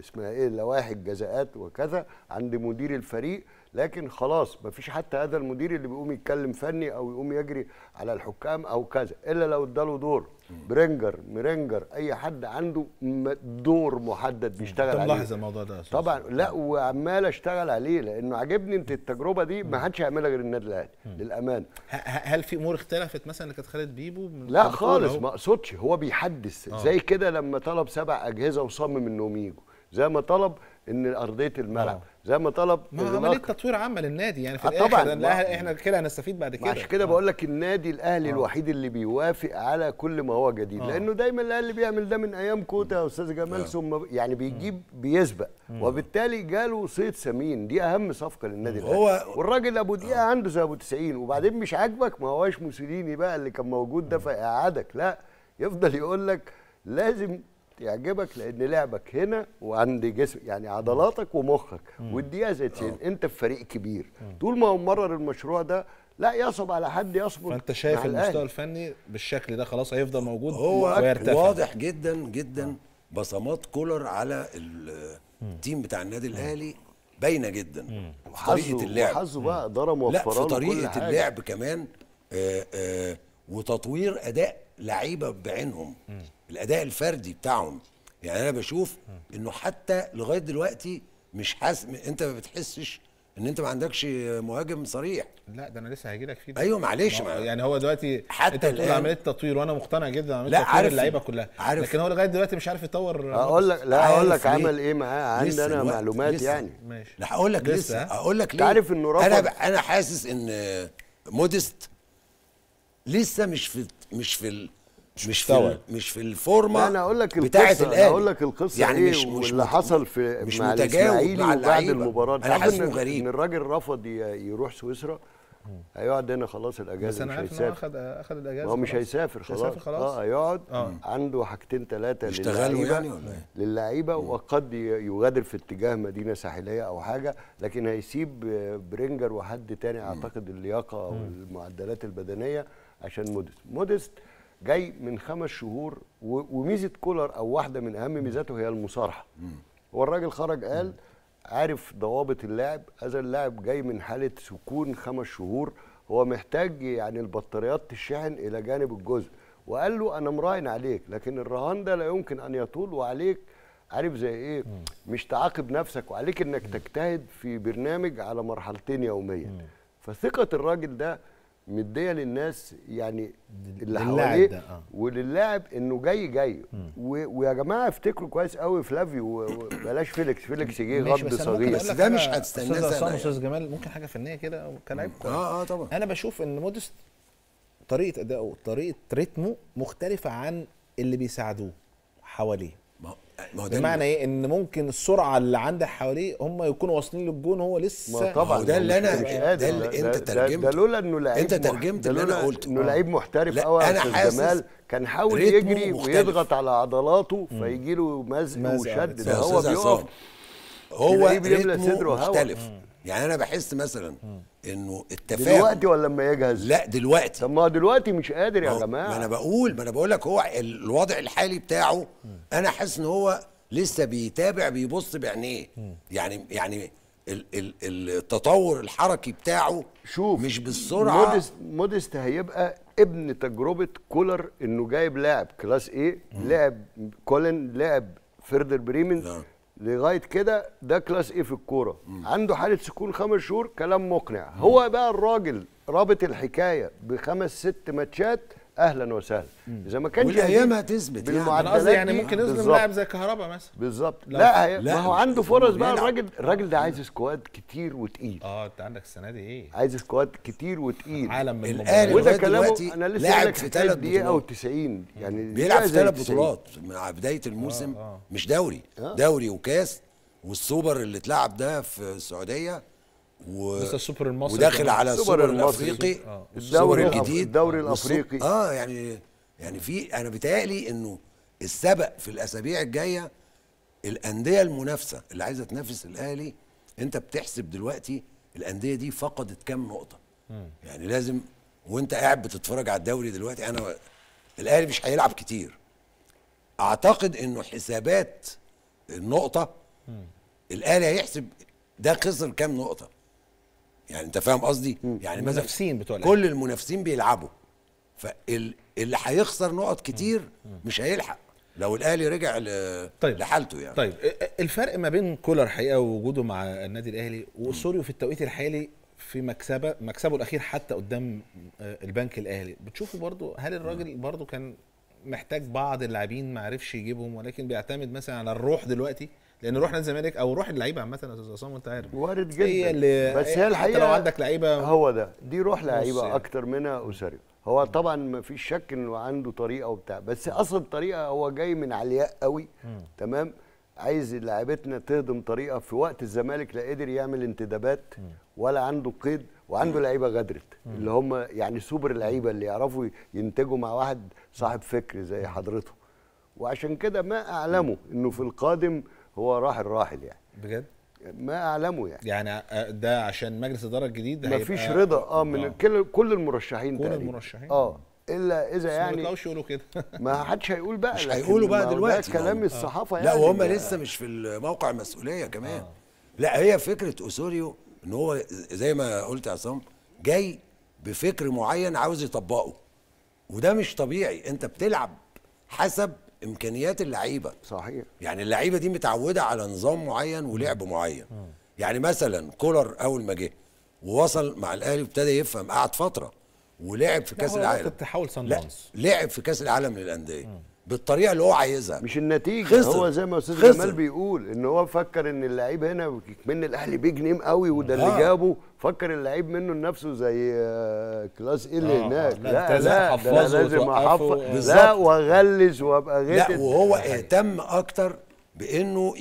اسمها ايه لوائح الجزاءات وكذا عند مدير الفريق لكن خلاص مفيش حتى هذا المدير اللي بيقوم يتكلم فني او يقوم يجري على الحكام او كذا الا لو اداله دور برينجر ميرينجر اي حد عنده دور محدد بيشتغل عليه ملاحظ الموضوع ده طبعا لا وعمال اشتغل عليه لانه عاجبني انت التجربه دي ما حدش هيعملها غير النادي الاهلي للامانه هل في امور اختلفت مثلا اللي كانت خالد بيبو لا خالص ما اقصدش هو بيحدث أوه. زي كده لما طلب سبع اجهزه وصمم انهم يجوا زي ما طلب ان ارضيه الملعب أوه. زي ما طلب ما عمليه تطوير عامه للنادي يعني في آه، الاخر طبعا الاهلي احنا كده هنستفيد بعد كده عشان كده بقول لك النادي الاهلي آه. الوحيد اللي بيوافق على كل ما هو جديد آه. لانه دايما الاهلي بيعمل ده من ايام كوتا يا استاذ جمال آه. ثم آه. يعني بيجيب بيسبق آه. وبالتالي جاله صيد سمين دي اهم صفقه للنادي الاهلي هو والراجل ابو دقيقه آه. عنده زي ابو 90 وبعدين مش عاجبك ما هواش موسوليني بقى اللي كان موجود ده فيقعدك لا يفضل يقول لك لازم يعجبك لان لعبك هنا وعند جسم يعني عضلاتك ومخك والدقيقه زيتين آه. انت في فريق كبير طول ما هو مرر المشروع ده لا يصب على حد يصبر فانت شايف المستوى الفني بالشكل ده خلاص هيفضل موجود هو ويرتفع. واضح جدا جدا آه. بصمات كولر على التيم بتاع النادي الاهلي باينه جدا وحظه اللعب حظه بقى ضرب لا في طريقه اللعب كمان آآ آه، آآ وتطوير اداء لعيبه بعينهم الاداء الفردي بتاعهم يعني انا بشوف انه حتى لغايه دلوقتي مش حاسس انت ما بتحسش ان انت ما عندكش مهاجم صريح لا ده انا لسه هاجي لك فيه ايوه معلش ما يعني هو دلوقتي حتى انت بتقول عمليه تطوير وانا مقتنع جدا عمليه تطوير اللعيبه كلها عارف لكن هو لغايه دلوقتي مش عارف يطور اقول لك لا هقول لك عمل ايه معاه عندي انا معلومات لسه. يعني ماشي لا هقول لك لسه هقول لك ليه عارف انه رفض انا ب... انا حاسس ان مودست لسه مش في مش في مش مش في مش في الفورمه انا اقول لك بتاعه الاهلي اقول لك القصه يعني إيه مش مش واللي حصل في مش مع الاسماعيلي بعد المباراه انا حاسس إن غريب ان الراجل رفض يروح سويسرا هيقعد هنا خلاص الاجازه بس انا عارف هيسافر. اخد اخد الاجازه هو مش هيسافر خلاص خلاص اه هيقعد آه. عنده حاجتين ثلاثه يشتغلوا يعني ولا ايه؟ للعيبه وقد يغادر في اتجاه مدينه ساحليه او حاجه لكن هيسيب برينجر وحد تاني اعتقد اللياقه والمعدلات البدنيه عشان مودست مودست جاي من خمس شهور وميزه كولر او واحده من اهم ميزاته هي المصارحه هو الراجل خرج قال عارف ضوابط اللاعب هذا اللاعب جاي من حاله سكون خمس شهور هو محتاج يعني البطاريات تشحن الى جانب الجزء وقال له انا مراهن عليك لكن الرهان ده لا يمكن ان يطول وعليك عارف زي ايه مش تعاقب نفسك وعليك انك تجتهد في برنامج على مرحلتين يوميا فثقه الراجل ده مديه للناس يعني اللي حواليه آه. وللاعب انه جاي جاي ويا جماعه افتكروا كويس قوي فلافيو بلاش فيليكس فيليكس جه غض صغير بس ده مش هتستناه استاذ استاذ جمال ممكن حاجه فنيه كده كلاعب كويس اه اه طبعا انا بشوف ان مودست طريقه اداؤه طريقه ريتمه مختلفه عن اللي بيساعدوه حواليه يعني ما هو ده بمعنى ايه ان ممكن السرعه اللي عندك حواليه هم يكونوا واصلين للجون هو لسه ما طبعا ده اللي انا ده, اللي انت ترجمت ده لولا انه لعيب انت ترجمت اللي انا قلته انه لعيب محترف قوي انا حاسس كان حاول يجري مختلف. ويضغط على عضلاته فيجي له مزق وشد ده هو بيقف هو رتمه مختلف يعني انا بحس مثلا انه التفاهم دلوقتي ولا لما يجهز لا دلوقتي طب ما هو دلوقتي مش قادر يا جماعه ما انا بقول ما انا بقول لك هو الوضع الحالي بتاعه انا حاسس ان هو لسه بيتابع بيبص بعينيه يعني يعني ال ال التطور الحركي بتاعه شوف مش بالسرعه مودست مودست هيبقى ابن تجربه كولر انه جايب لاعب كلاس ايه لاعب كولن لاعب فيردر بريمن نعم. لغايه كده ده كلاس ايه في الكوره عنده حاله سكون خمس شهور كلام مقنع هو بقى الراجل رابط الحكايه بخمس ست ماتشات اهلا وسهلا اذا ما كانش والايام هتثبت يعني انا قصدي يعني ممكن يظلم لاعب زي كهربا مثلا بالظبط لا, لا ما هو عنده فرص بقى الراجل الراجل ده عايز سكواد كتير وتقيل اه انت عندك السنه دي ايه عايز سكواد كتير وتقيل عالم من الاهلي وده كلامه انا لسه لاعب في ثلاث دقيقه و90 يعني بيلعب في ثلاث بطولات مع بدايه الموسم آه، آه. مش دوري آه. دوري وكاس والسوبر اللي اتلعب ده في السعوديه و... لسه السوبر المصري وداخل على السوبر الافريقي آه. الدوري الجديد الدوري الافريقي اه يعني يعني في انا بيتهيألي انه السبق في الاسابيع الجايه الانديه المنافسه اللي عايزه تنافس الاهلي انت بتحسب دلوقتي الانديه دي فقدت كام نقطه يعني لازم وانت قاعد بتتفرج على الدوري دلوقتي انا الاهلي مش هيلعب كتير اعتقد انه حسابات النقطه الاهلي هيحسب ده خسر كام نقطه يعني انت فاهم قصدي يعني مثلا بتوع كل المنافسين بيلعبوا فاللي هيخسر نقط كتير مش هيلحق لو الاهلي رجع طيب. لحالته يعني طيب الفرق ما بين كولر حقيقه ووجوده مع النادي الاهلي وسوريو في التوقيت الحالي في مكسبه مكسبه الاخير حتى قدام آه، البنك الاهلي بتشوفوا برضو هل الراجل برضو كان محتاج بعض اللاعبين ما عرفش يجيبهم ولكن بيعتمد مثلا على الروح دلوقتي لان روح نادي الزمالك او روح اللعيبه عامه يا استاذ عصام وانت عارف وارد جدا هي اللي بس هي الحقيقه لو عندك لعيبه هو ده دي روح لعيبه يعني. اكتر منها اسري هو طبعا ما فيش شك انه عنده طريقه وبتاع بس اصل الطريقه هو جاي من علياء قوي تمام عايز لعيبتنا تهضم طريقه في وقت الزمالك لا قدر يعمل انتدابات ولا عنده قيد وعنده لعيبه غدرت اللي هم يعني سوبر لعيبه اللي يعرفوا ينتجوا مع واحد صاحب فكر زي حضرته وعشان كده ما اعلمه انه في القادم هو راحل راحل يعني بجد ما اعلمه يعني يعني آه، ده عشان مجلس الاداره الجديد ما فيش رضا اه من آه. كل كل المرشحين كل المرشحين اه الا اذا يعني ما يقولوا كده ما حدش هيقول بقى مش هيقولوا بقى دلوقتي ده كلام آه. الصحافه يعني لا وهم لسه مش في الموقع المسؤوليه كمان آه. لا هي فكره اسوريو ان هو زي ما قلت يا عصام جاي بفكر معين عاوز يطبقه وده مش طبيعي انت بتلعب حسب امكانيات اللعيبه صحيح يعني اللعيبه دي متعوده على نظام معين ولعب معين مم. يعني مثلا كولر اول ما جه ووصل مع الاهلي وابتدى يفهم قعد فتره ولعب في كاس العالم لا لعب في كاس العالم للانديه بالطريقه اللي هو عايزها مش النتيجه خسر. هو زي ما استاذ جمال بيقول ان هو فكر ان اللعيب هنا من الاهلي بيجنيم قوي وده اللي آه. جابه فكر اللعيب منه لنفسه زي آه، كلاس ايه اللي آه، هناك لا لا, لا, لا لازم احفظ لا واغلس وابقى غير لا وهو اهتم اكتر بانه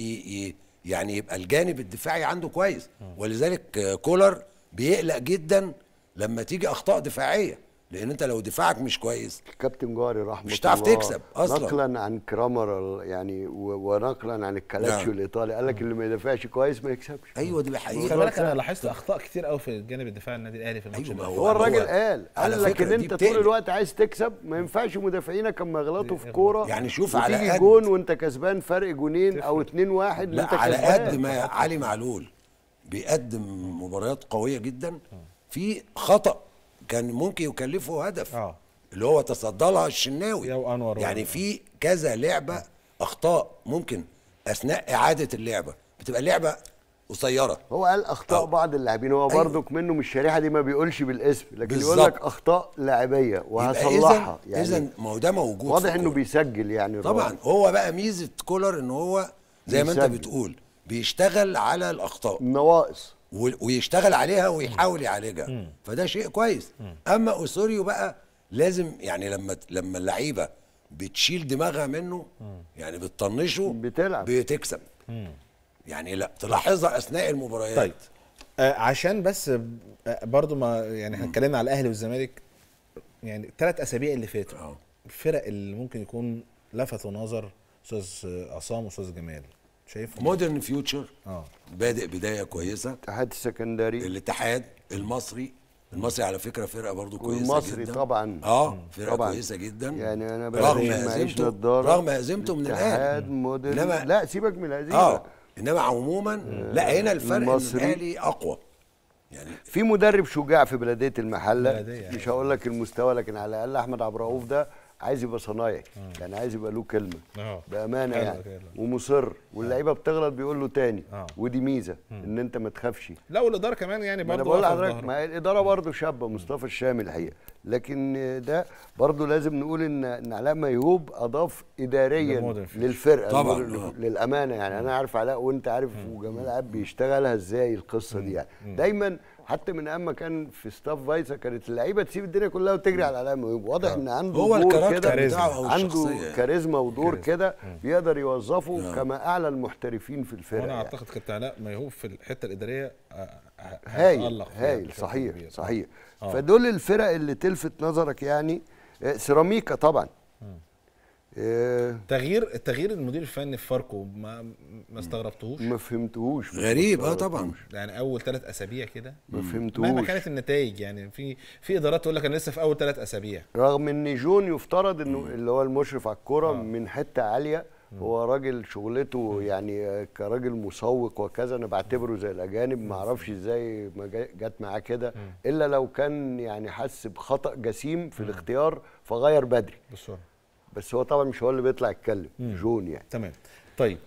يعني يبقى الجانب الدفاعي عنده كويس ولذلك كولر بيقلق جدا لما تيجي اخطاء دفاعيه لان انت لو دفاعك مش كويس الكابتن جاري رحمه مش هتعرف تكسب اصلا نقلا عن كرامر يعني ونقلا عن الكالاتشيو نعم. الايطالي قال لك اللي ما يدافعش كويس ما يكسبش ايوه دي حقيقه خلي بالك انا لاحظت اخطاء كتير قوي في الجانب الدفاعي النادي الاهلي في الماتش أيوة هو, الراجل قال قال لك ان انت طول الوقت عايز تكسب ما ينفعش مدافعينك اما يغلطوا في كوره يعني شوف على قد جون وانت كسبان فرق جونين او 2 1 انت كسبان على قد ما علي معلول بيقدم مباريات قويه جدا آه. في خطأ كان ممكن يكلفه هدف آه. اللي هو تصدى لها الشناوي يعني في كذا لعبه اخطاء ممكن اثناء اعاده اللعبه بتبقى لعبه قصيره هو قال اخطاء أو. بعض اللاعبين هو أيوه. منه من الشريحه دي ما بيقولش بالاسم لكن بالزبط. يقول لك اخطاء لاعبيه وهصلحها يعني اذا ما هو ده موجود واضح انه بيسجل يعني طبعا الروح. هو بقى ميزه كولر ان هو زي بيسجل. ما انت بتقول بيشتغل على الاخطاء النواقص ويشتغل عليها ويحاول يعالجها فده شيء كويس اما اوسوريو بقى لازم يعني لما لما اللعيبه بتشيل دماغها منه يعني بتطنشه بتلعب بتكسب يعني لا تلاحظها اثناء المباريات طيب آه عشان بس آه، برضو ما يعني احنا اتكلمنا على الاهلي والزمالك يعني الثلاث اسابيع اللي فاتوا الفرق اللي ممكن يكون لفتوا نظر استاذ عصام واستاذ جمال شايفه مودرن فيوتشر اه بادئ بدايه كويسه الاتحاد السكندري الاتحاد المصري المصري على فكره فرقه برضو كويسه جدا جدا طبعا اه فرقه طبعًا. كويسه جدا يعني انا رغم هزيمته رغم هزيمته من الاهلي مودرن لا سيبك من الهزيمه اه انما عموما لا هنا الفرق المصري الاهلي اقوى يعني في مدرب شجاع في بلديه المحله بلدية. مش هقول لك المستوى لكن على الاقل احمد عبد الرؤوف ده عايز يبقى صنايعي يعني عايز يبقى له كلمه أوه. بامانه يعني ومصر واللعيبه بتغلط بيقول له تاني أوه. ودي ميزه مم. ان انت ما تخافش لا والاداره كمان يعني برضه انا بقول لحضرتك ما الاداره برضه شابه مصطفى الشامي الحقيقه لكن ده برضه لازم نقول ان ان علاء ميهوب اضاف اداريا للفرقه طبعا للامانه يعني انا عارف علاء وانت عارف وجمال عبد بيشتغلها ازاي القصه دي يعني دايما حتى من اما كان في ستاف فايسا كانت اللعيبه تسيب الدنيا كلها وتجري على الاعلام واضح ان عنده هو الكاركتر بتاعه عنده كاريزما ودور كده بيقدر يوظفه مم. نعم. كما اعلى المحترفين في الفرقه انا يعني. اعتقد كابتن علاء ما في الحته الاداريه هايل هايل صحيح صحيح آه. فدول الفرق اللي تلفت نظرك يعني آه، سيراميكا طبعا إيه. تغيير التغيير المدير الفني في فاركو ما ما استغربتهوش ما فهمتهوش غريب اه طبعا يعني اول ثلاث اسابيع كده ما فهمتهوش مهما كانت النتائج يعني في في ادارات تقول لك انا لسه في اول ثلاث اسابيع رغم ان جون يفترض انه اللي هو المشرف على الكوره آه. من حته عاليه هو راجل شغلته يعني كراجل مسوق وكذا انا بعتبره زي الاجانب ما اعرفش ازاي ما جت معاه كده الا لو كان يعني حس بخطا جسيم في الاختيار فغير بدري بصورة. بس هو طبعا مش هو اللي بيطلع يتكلم جون يعني تمام طيب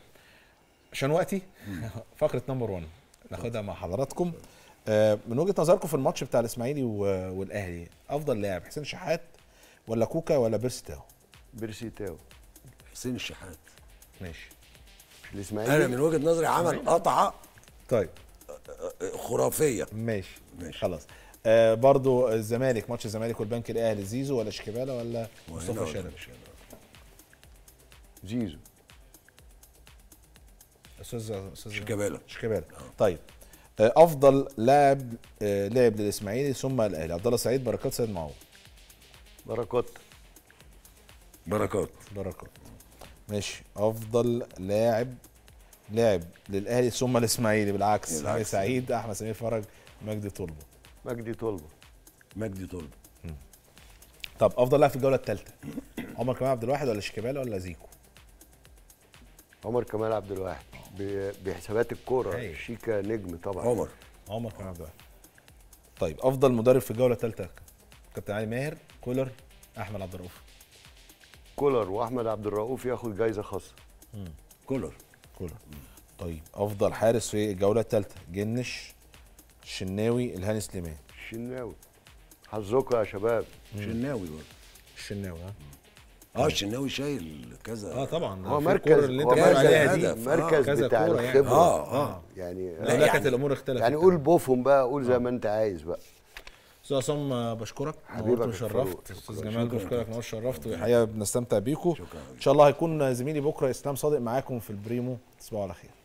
عشان وقتي فقره نمبر 1 ناخدها مع حضراتكم آه من وجهه نظركم في الماتش بتاع الاسماعيلي والاهلي افضل لاعب حسين شحات ولا كوكا ولا بيرسيتاو بيرسيتاو حسين الشحات ماشي الاسماعيلي انا من وجهه نظري عمل قطعه طيب خرافيه ماشي ماشي خلاص آه برضو الزمالك ماتش الزمالك والبنك الاهلي زيزو ولا شيكابالا ولا مصطفى شلبي زيزو استاذ استاذ شيكابالا شيكابالا آه. طيب آه، افضل لاعب آه، لعب للاسماعيلي ثم الاهلي عبد الله سعيد بركات سيد معوض بركات بركات بركات ماشي افضل لاعب لعب للاهلي ثم الاسماعيلي بالعكس سامي سعيد احمد سمير فرج مجدي طلبه مجدي طلبه مجدي طلبه طب افضل لاعب في الجوله الثالثه عمر كمال عبد الواحد ولا شيكابالا ولا زيكو عمر كمال عبد الواحد بحسابات الكوره شيكا نجم طبعا عمر عمر كمال عبد الواحد طيب افضل مدرب في الجوله الثالثه كابتن علي ماهر كولر احمد عبد الرؤوف كولر واحمد عبد الرؤوف ياخد جايزه خاصه مم. كولر كولر طيب افضل حارس في الجوله الثالثه جنش الشناوي الهاني سليمان الشناوي حظكم يا شباب الشناوي برضه الشناوي ها اه طيب. الشناوي شايل كذا اه طبعا هو مركز اللي انت مركز عليها دي آه، مركز يعني. آه بتاع الخبره اه اه يعني لا يعني كانت الامور اختلفت يعني قول بوفهم بقى قول زي ما انت عايز بقى استاذ عصام بشكرك نورت وشرفت استاذ جمال بشكرك نور شرفت والحقيقه بنستمتع بيكم ان شاء الله هيكون زميلي بكره اسلام صادق معاكم في البريمو تصبحوا على خير